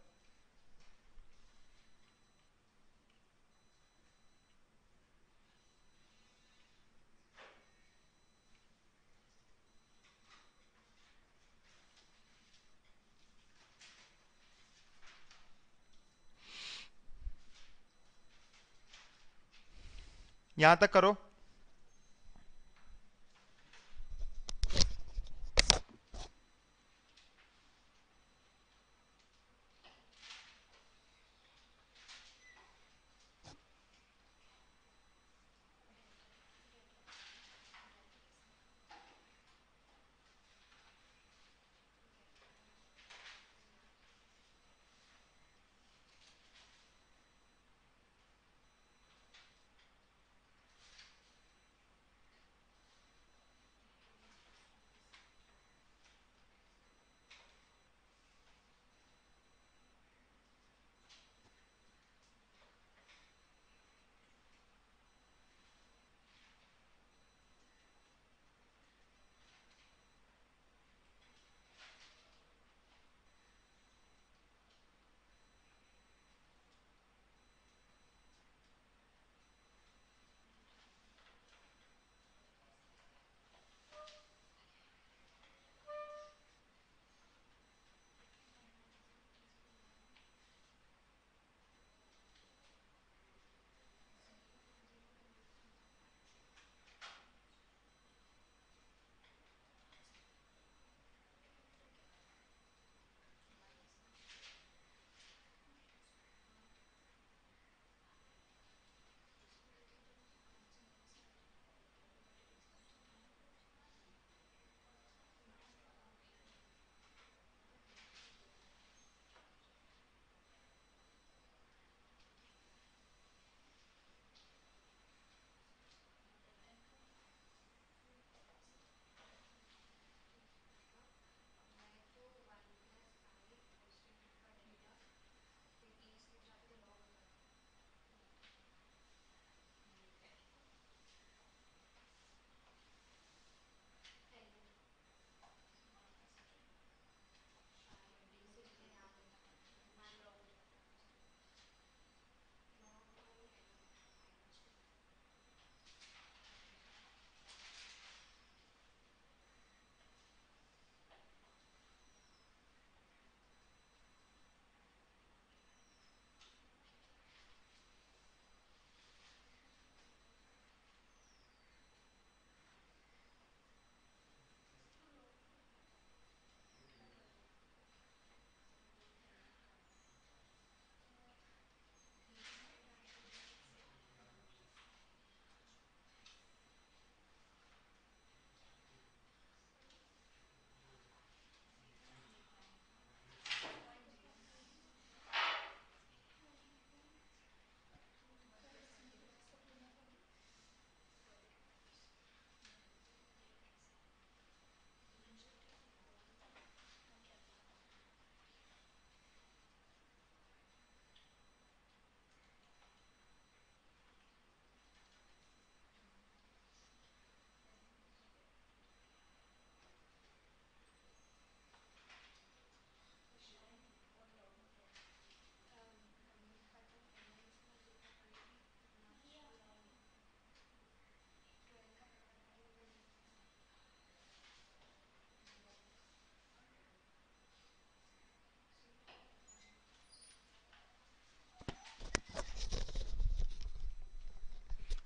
A: यहां तक करो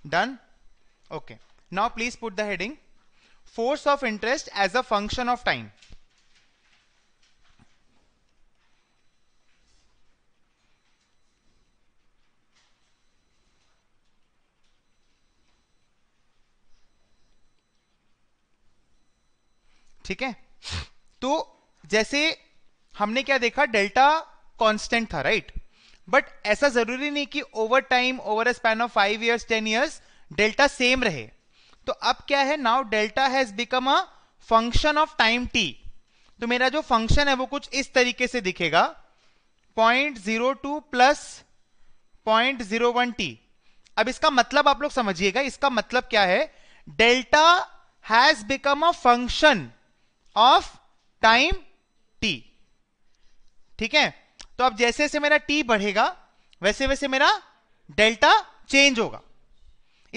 A: Done? Okay. Now please put the heading force of interest as a function of time. ठीक है तो जैसे हमने क्या देखा डेल्टा कांस्टेंट था राइट right? बट ऐसा जरूरी नहीं कि over time over a span of five years ten years delta same रहे तो अब क्या है now delta has become a function of time T तो मेरा जो फंक्शन है वो कुछ इस तरीके से दिखेगा point zero two plus point zero one T अब इसका मतलब आप लोग समझिएगा इसका मतलब क्या है delta has become a function of time T ठीक है तो अब जैसे जैसे मेरा टी बढ़ेगा वैसे वैसे मेरा डेल्टा चेंज होगा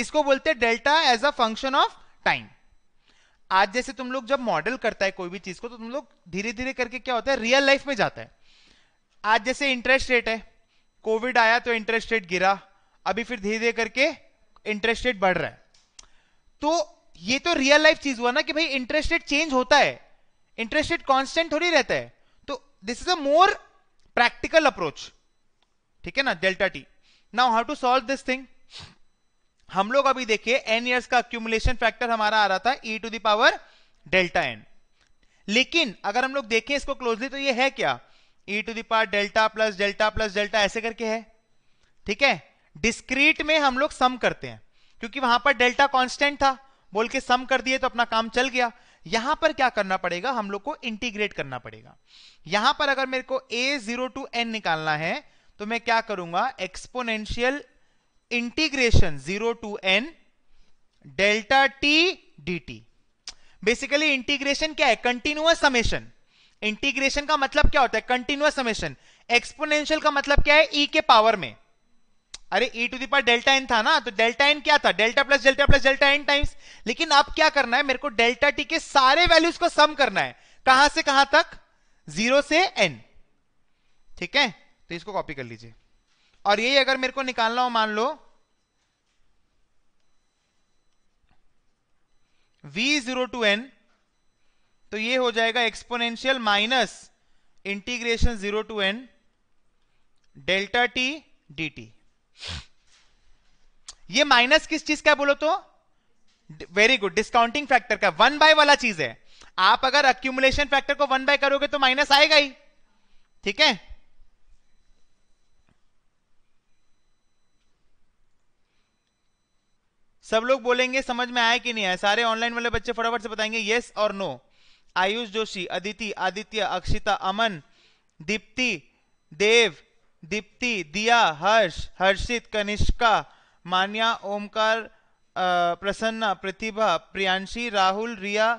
A: इसको बोलते हैं delta as a function of time आज जैसे तुम लोग जब मॉडल करता है कोई भी चीज को तो तुम लोग धीरे धीरे करके क्या होता है रियल लाइफ में जाता है आज जैसे इंटरेस्ट रेट है कोविड आया तो इंटरेस्ट रेट गिरा अभी फिर धीरे धीरे करके इंटरेस्ट रेट बढ़ रहा है तो ये तो रियल लाइफ चीज हुआ ना कि भाई इंटरेस्ट रेट चेंज होता है इंटरेस्ट रेट कॉन्स्टेंट थोड़ी रहता है तो this is a more practical approach ठीक है ना delta T now how to solve this thing हम लोग अभी देखिए एन ईयर्स का अक्यूमुलेशन फैक्टर हमारा आ रहा था E to the power delta N लेकिन अगर हम लोग देखें इसको क्लोजली तो ये है क्या E to the power delta plus delta plus delta ऐसे करके है ठीक है डिस्क्रीट में हम लोग सम करते हैं क्योंकि वहां पर डेल्टा कांस्टेंट था बोल के सम कर दिए तो अपना काम चल गया यहां पर क्या करना पड़ेगा हम लोग को इंटीग्रेट करना पड़ेगा यहां पर अगर मेरे को ए जीरो टू एन निकालना है तो मैं क्या करूंगा exponential integration zero to N delta T D basically integration क्या है कंटिन्यूअस समेशन इंटीग्रेशन का मतलब क्या होता है कंटिन्यूअस समेशन एक्सपोनेंशियल का मतलब क्या है ई e के पावर में अरे e to the power delta N था ना तो डेल्टा एन क्या था delta plus delta plus delta N times लेकिन अब क्या करना है मेरे को डेल्टा टी के सारे वैल्यूज को सम करना है कहां से कहां तक जीरो से एन ठीक है तो इसको कॉपी कर लीजिए और यही अगर मेरे को निकालना हो मान लो वी जीरो टू एन तो ये हो जाएगा exponential minus integration zero to N delta T D T ये माइनस किस चीज का बोलो तो वेरी गुड डिस्काउंटिंग फैक्टर का वन बाय वाला चीज है आप अगर अक्यूमुलेशन फैक्टर को वन बाय करोगे तो माइनस आएगा ही ठीक है सब लोग बोलेंगे समझ में आया कि नहीं आया सारे ऑनलाइन वाले बच्चे फटाफट से बताएंगे येस और नो आयुष जोशी अदिति आदित्य अक्षिता अमन दीप्ति देव दीप्ति दिया हर्ष हर्षित कनिष्का मान्या ओमकार प्रसन्ना प्रतिभा प्रियांशी राहुल रिया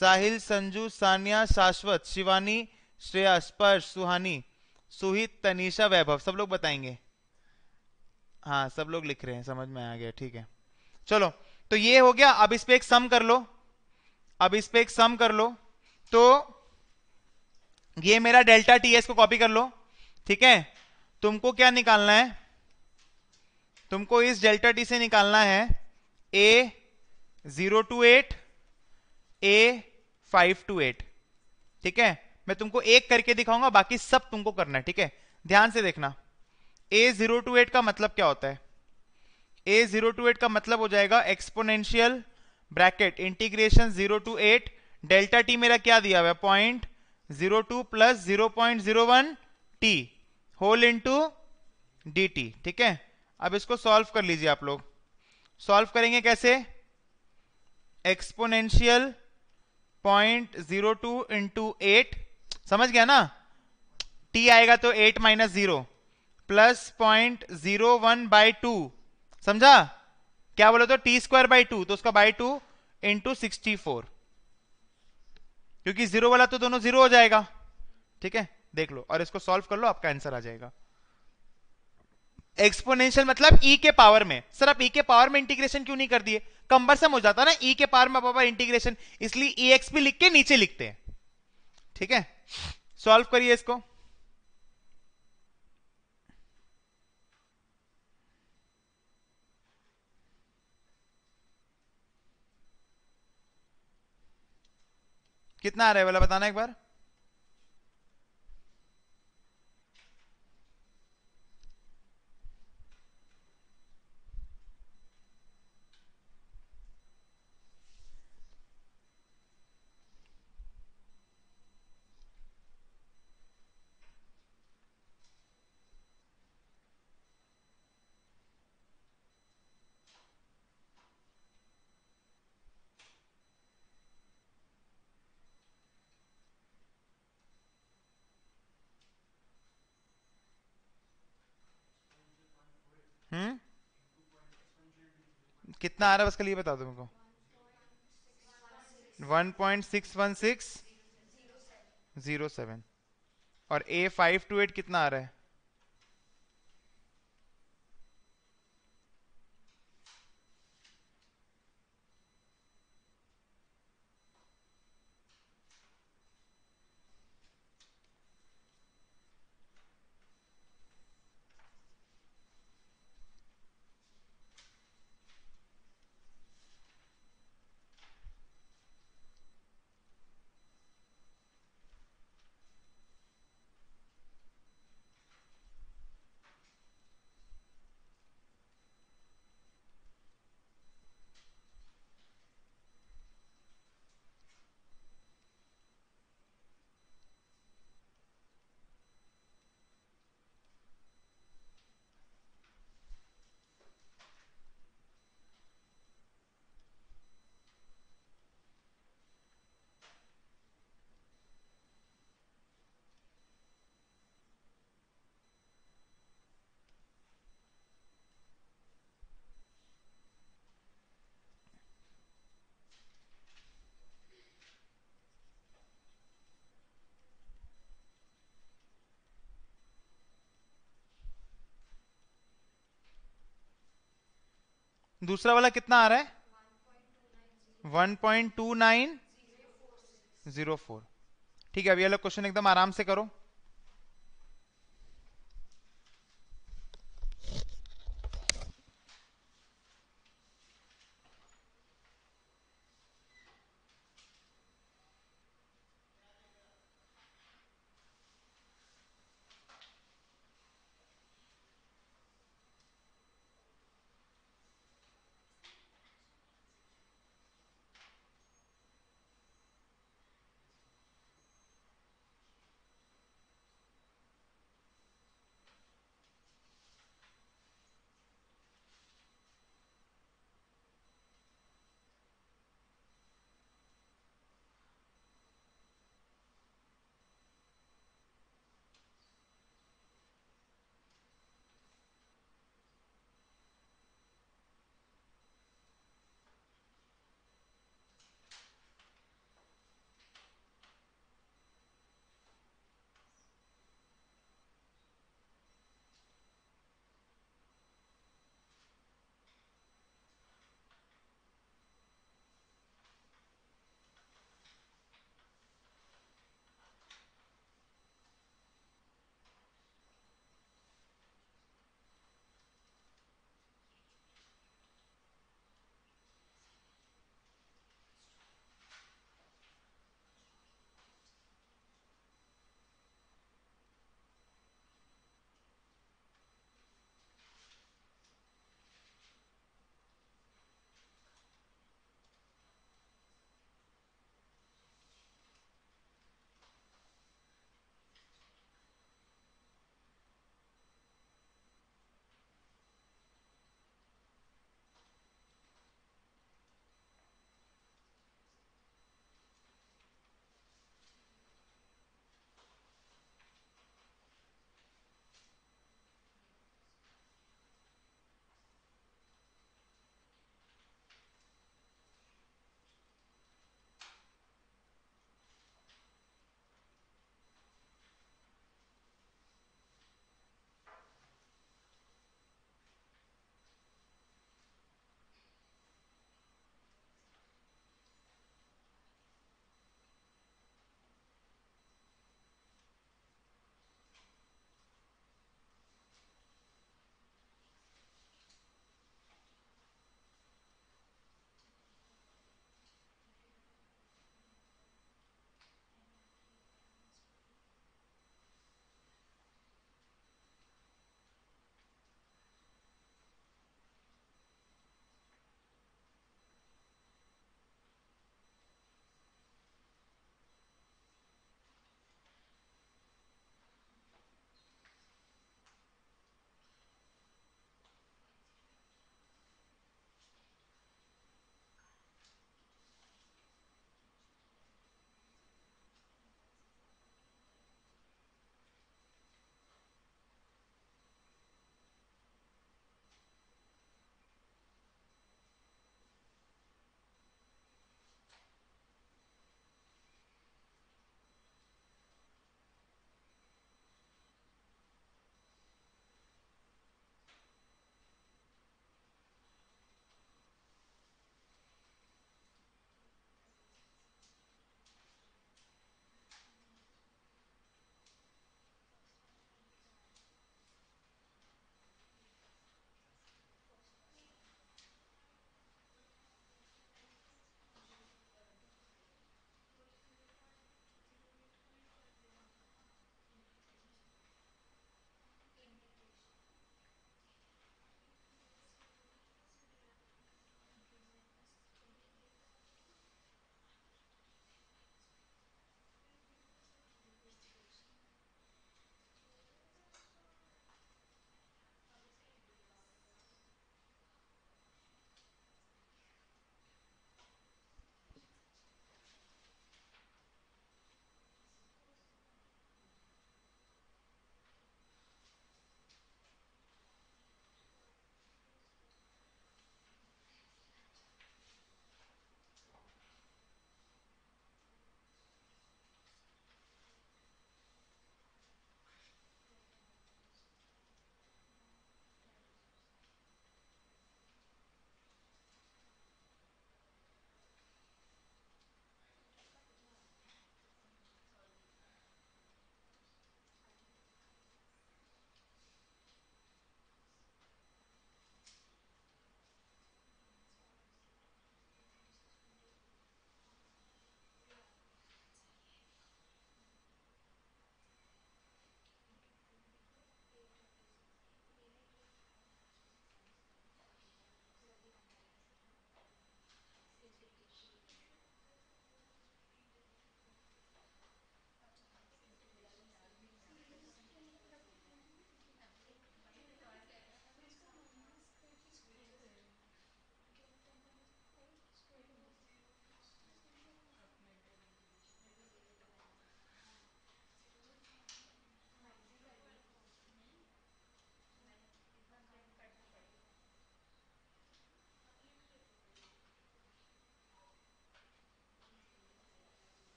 A: साहिल संजू सानिया शाश्वत शिवानी श्रेया स्पर्श सुहानी सुहित तनिषा वैभव सब लोग बताएंगे हाँ सब लोग लिख रहे हैं समझ में आ गया ठीक है चलो तो ये हो गया अब इस पे एक सम कर लो अब इस पे एक सम कर लो तो ये मेरा डेल्टा टी एस को कॉपी कर लो ठीक है तुमको क्या निकालना है तुमको इस डेल्टा टी से निकालना है A zero to eight A five to eight ठीक है मैं तुमको एक करके दिखाऊंगा बाकी सब तुमको करना है ठीक है ध्यान से देखना ए जीरो टू एट का मतलब क्या होता है ए जीरो टू एट का मतलब हो जाएगा exponential bracket integration zero to eight delta T मेरा क्या दिया हुआ है point zero two plus zero point zero one T whole into D ठीक है अब इसको सॉल्व कर लीजिए आप लोग सॉल्व करेंगे कैसे exponential point zero two into eight समझ गया ना टी आएगा तो eight minus zero plus point zero one by two समझा क्या बोलो तो टी स्क्वायर बाई टू तो उसका by two into sixty four क्योंकि जीरो वाला तो दोनों जीरो हो जाएगा ठीक है देख लो और इसको सॉल्व कर लो आपका आंसर आ जाएगा एक्सपोनेंशियल मतलब ई e के पावर में सर आप ई e के पावर में इंटीग्रेशन क्यों नहीं कर दिए कंबरसम हो जाता ना ई e के पावर में पापा इंटीग्रेशन इसलिए ई एक्स भी लिख के नीचे लिखते हैं ठीक है सॉल्व करिए इसको कितना आ रहा है वाला बताना एक बार कितना आ रहा है उसके लिए बता दो मेरे को one point six one six zero seven और ए फाइव टू एट कितना आ रहा है दूसरा वाला कितना आ रहा है 1.2904 ठीक है अभी ये क्वेश्चन एकदम आराम से करो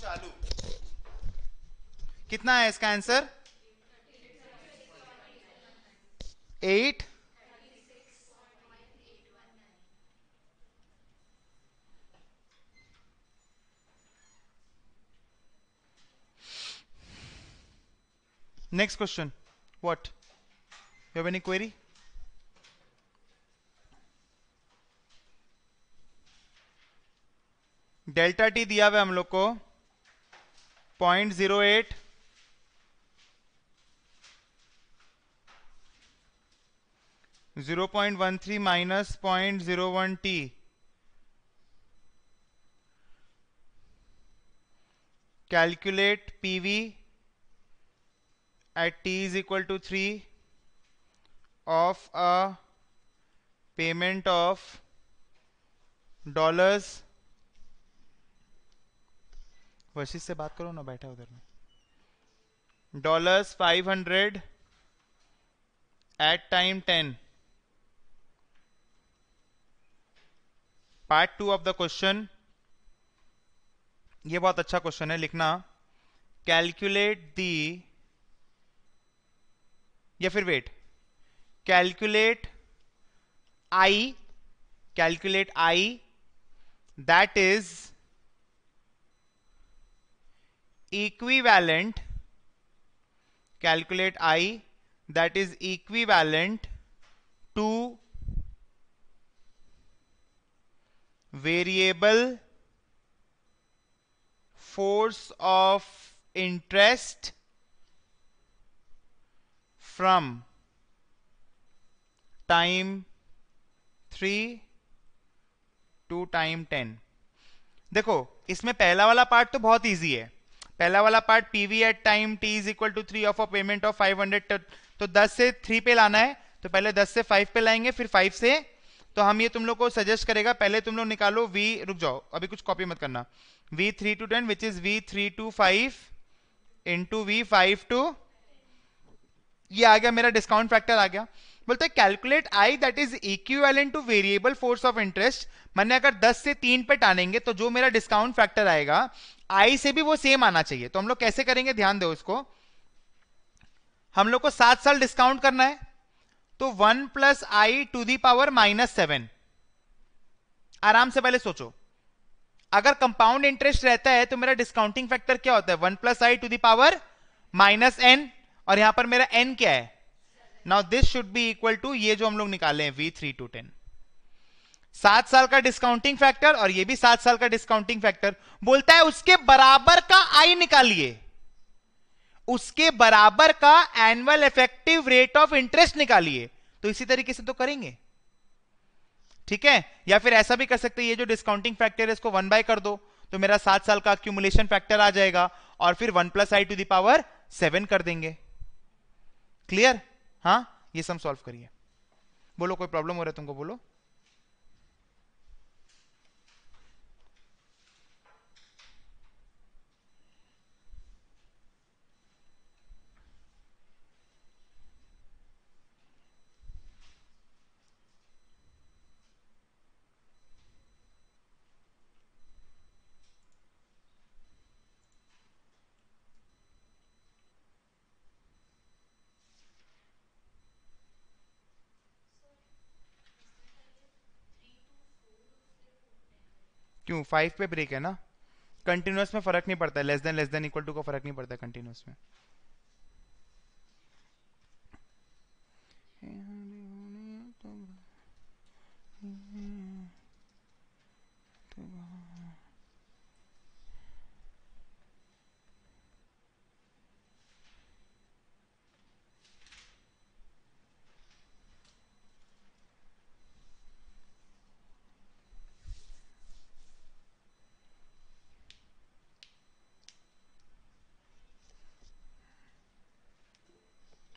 A: चालू कितना है इसका answer eight next question what you have any query delta T दिया हुआ हम लोग को point zero eight zero point one three minus point zero one T calculate PV at T is equal to three of a payment of dollars Vashishtha से बात करो ना बैठा उधर में dollars five hundred at time ten part two of the question ये बहुत अच्छा क्वेश्चन है लिखना कैलकुलेट दी या फिर wait calculate I calculate I that is equivalent calculate i that is equivalent to variable force of interest from time 3 to time 10 देखो इसमें पहला वाला पार्ट तो बहुत इजी है पहला वाला part PV at time T is equal to three of a payment of five hundred तो दस से थ्री पे लाना है तो पहले दस से फाइव पे लाएंगे फिर फाइव से तो हम ये तुम लोग को सजेस्ट करेगा पहले तुम लोग निकालो वी रुक जाओ अभी कुछ कॉपी मत करना V three two ten which is V three two five into V five two ये आ गया मेरा डिस्काउंट फैक्टर आ गया बोलते calculate I that is equivalent to variable force of interest मैंने अगर 10 से 3 पे टानेंगे तो जो मेरा डिस्काउंट फैक्टर आएगा आई से भी वो सेम आना चाहिए तो हम लोग कैसे करेंगे ध्यान दो इसको हम लोग को सात साल डिस्काउंट करना है तो one plus I to the power minus seven आराम से पहले सोचो अगर कंपाउंड इंटरेस्ट रहता है तो मेरा डिस्काउंटिंग फैक्टर क्या होता है one plus I to the power minus N और यहां पर मेरा एन क्या है now this should be equal to ये जो हम लोग निकाले हैं वी थ्री टू टेन सात साल का डिस्काउंटिंग फैक्टर और ये भी सात साल का डिस्काउंटिंग फैक्टर बोलता है उसके बराबर का आई निकालिए उसके बराबर का annual effective rate of interest निकालिए तो इसी तरीके से तो करेंगे ठीक है या फिर ऐसा भी कर सकते हैं ये जो डिस्काउंटिंग फैक्टर है इसको वन बाय कर दो तो मेरा सात साल का अक्यूमुलेशन फैक्टर आ जाएगा और फिर one plus I to the power seven कर देंगे क्लियर हाँ ये सम सॉल्व करिए बोलो कोई प्रॉब्लम हो रहा है तुमको बोलो क्यों फाइव पे ब्रेक है ना कंटिन्यूस में फर्क नहीं पड़ता है less than less than equal to का फर्क नहीं पड़ता कंटिन्यूस में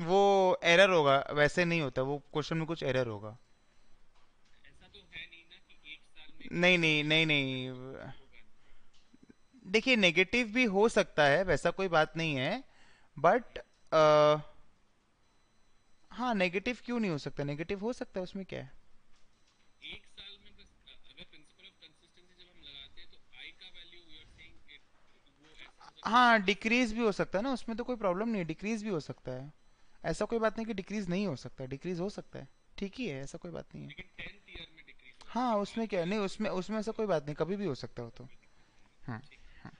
A: वो एरर होगा वैसे नहीं होता वो क्वेश्चन में कुछ एरर होगा तो नहीं नहीं नहीं नहीं, देखिए नेगेटिव भी हो सकता है वैसा कोई बात नहीं है बट आ, हाँ नेगेटिव क्यों नहीं हो सकता नेगेटिव हो सकता है उसमें क्या है तो हाँ डिक्रीज भी हो सकता है ना उसमें तो कोई प्रॉब्लम नहीं है डिक्रीज भी हो सकता है ऐसा कोई बात नहीं कि डिक्रीज नहीं हो सकता डिक्रीज हो सकता है ठीक ही है ऐसा कोई बात नहीं है हाँ उसमें क्या नहीं उसमें उसमें ऐसा कोई बात नहीं कभी भी हो सकता हो तो हाँ, हाँ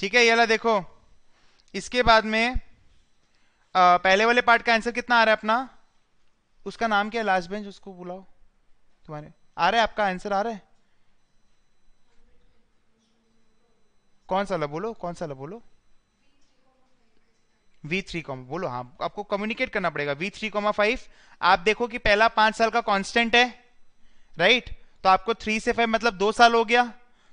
A: ठीक है ये देखो इसके बाद में आ, पहले वाले पार्ट का आंसर कितना आ रहा है अपना उसका नाम क्या है लास्ट बेंच उसको बुलाओ तुम्हारे आ रहा है आपका आंसर आ रहा है कौन सा ला बोलो कौन सा ला बोलो V3 थ्री कॉमा बोलो हाँ आपको कम्युनिकेट करना पड़ेगा वी थ्री कॉमा फाइव आप देखो कि पहला पांच साल का कॉन्स्टेंट है राइट right? तो आपको थ्री से फाइव मतलब दो साल हो गया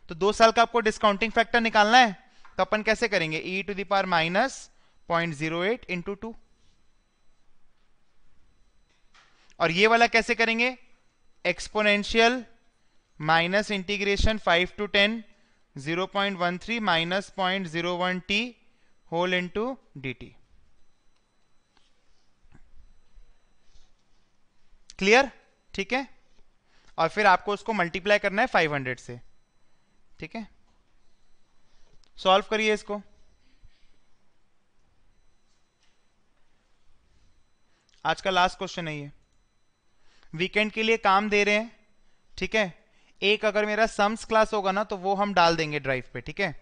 A: तो दो साल का आपको डिस्काउंटिंग फैक्टर निकालना है तो अपन कैसे करेंगे E to the power minus point zero eight into two और ये वाला कैसे करेंगे exponential minus integration five to ten zero point one three minus point zero one T whole into D T clear ठीक है और फिर आपको उसको मल्टीप्लाई करना है 500 से ठीक है सॉल्व करिए इसको आज का लास्ट क्वेश्चन है ये वीकेंड के लिए काम दे रहे हैं ठीक है एक अगर मेरा सम्स क्लास होगा ना तो वो हम डाल देंगे ड्राइव पे ठीक है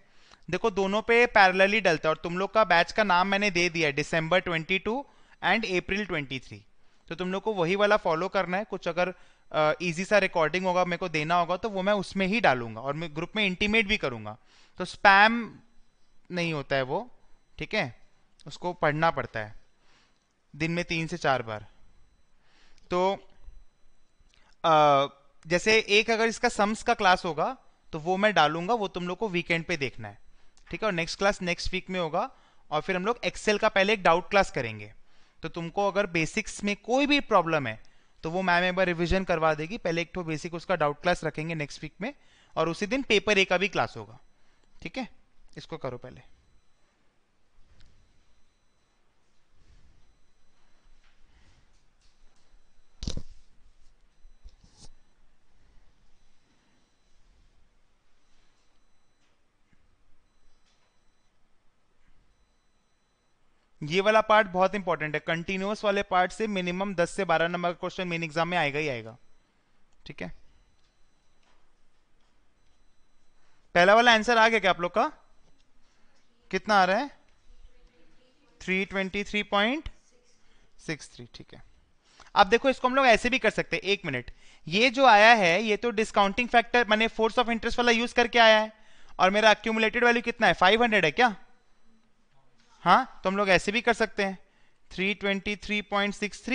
A: देखो दोनों पे पैरेलली डलता है और तुम लोग का बैच का नाम मैंने दे दिया है दिसंबर 22 एंड अप्रैल 23 तो तुम लोग को वही वाला फॉलो करना है कुछ अगर इजी सा रिकॉर्डिंग होगा मेरे को देना होगा तो वो मैं उसमें ही डालूंगा और मैं ग्रुप में इंटीमेट भी करूंगा तो स्पैम नहीं होता है वो ठीक है उसको पढ़ना पड़ता है दिन में तीन से चार बार तो जैसे एक अगर इसका सम्स का क्लास होगा तो वो मैं डालूंगा वो तुम लोग को वीकेंड पे देखना है ठीक है और नेक्स्ट क्लास नेक्स्ट वीक में होगा और फिर हम लोग एक्सेल का पहले एक डाउट क्लास करेंगे तो तुमको अगर बेसिक्स में कोई भी प्रॉब्लम है तो वो मैम एक बार रिविजन करवा देगी पहले एक तो बेसिक उसका डाउट क्लास रखेंगे नेक्स्ट वीक में और उसी दिन पेपर ए का भी क्लास होगा ठीक है इसको करो पहले ये वाला पार्ट बहुत इंपॉर्टेंट है कंटिन्यूस वाले पार्ट से मिनिमम 10 से 12 नंबर का क्वेश्चन मेन एग्जाम में आएगा ही आएगा ठीक है पहला वाला आंसर आ गया क्या आप लोग का कितना आ रहा है three three twenty point six three ठीक है अब देखो इसको हम लोग ऐसे भी कर सकते हैं एक मिनट ये जो आया है ये तो डिस्काउंटिंग फैक्टर मैंने फोर्स ऑफ इंटरेस्ट वाला यूज करके आया है और मेरा अक्यूमुलेटेड वैल्यू कितना है फाइव हंड्रेड है क्या हाँ तो हम लोग ऐसे भी कर सकते हैं 323.63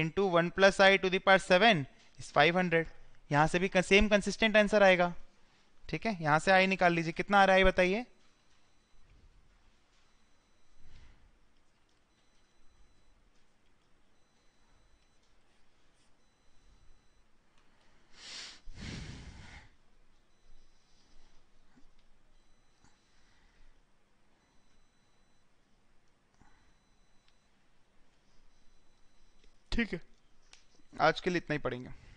A: into one plus I to the power seven is five hundred यहाँ से भी सेम कंसिस्टेंट आंसर आएगा ठीक है यहाँ से आई निकाल लीजिए कितना आ रहा है बताइए ठीक है आज के लिए इतना ही पढ़ेंगे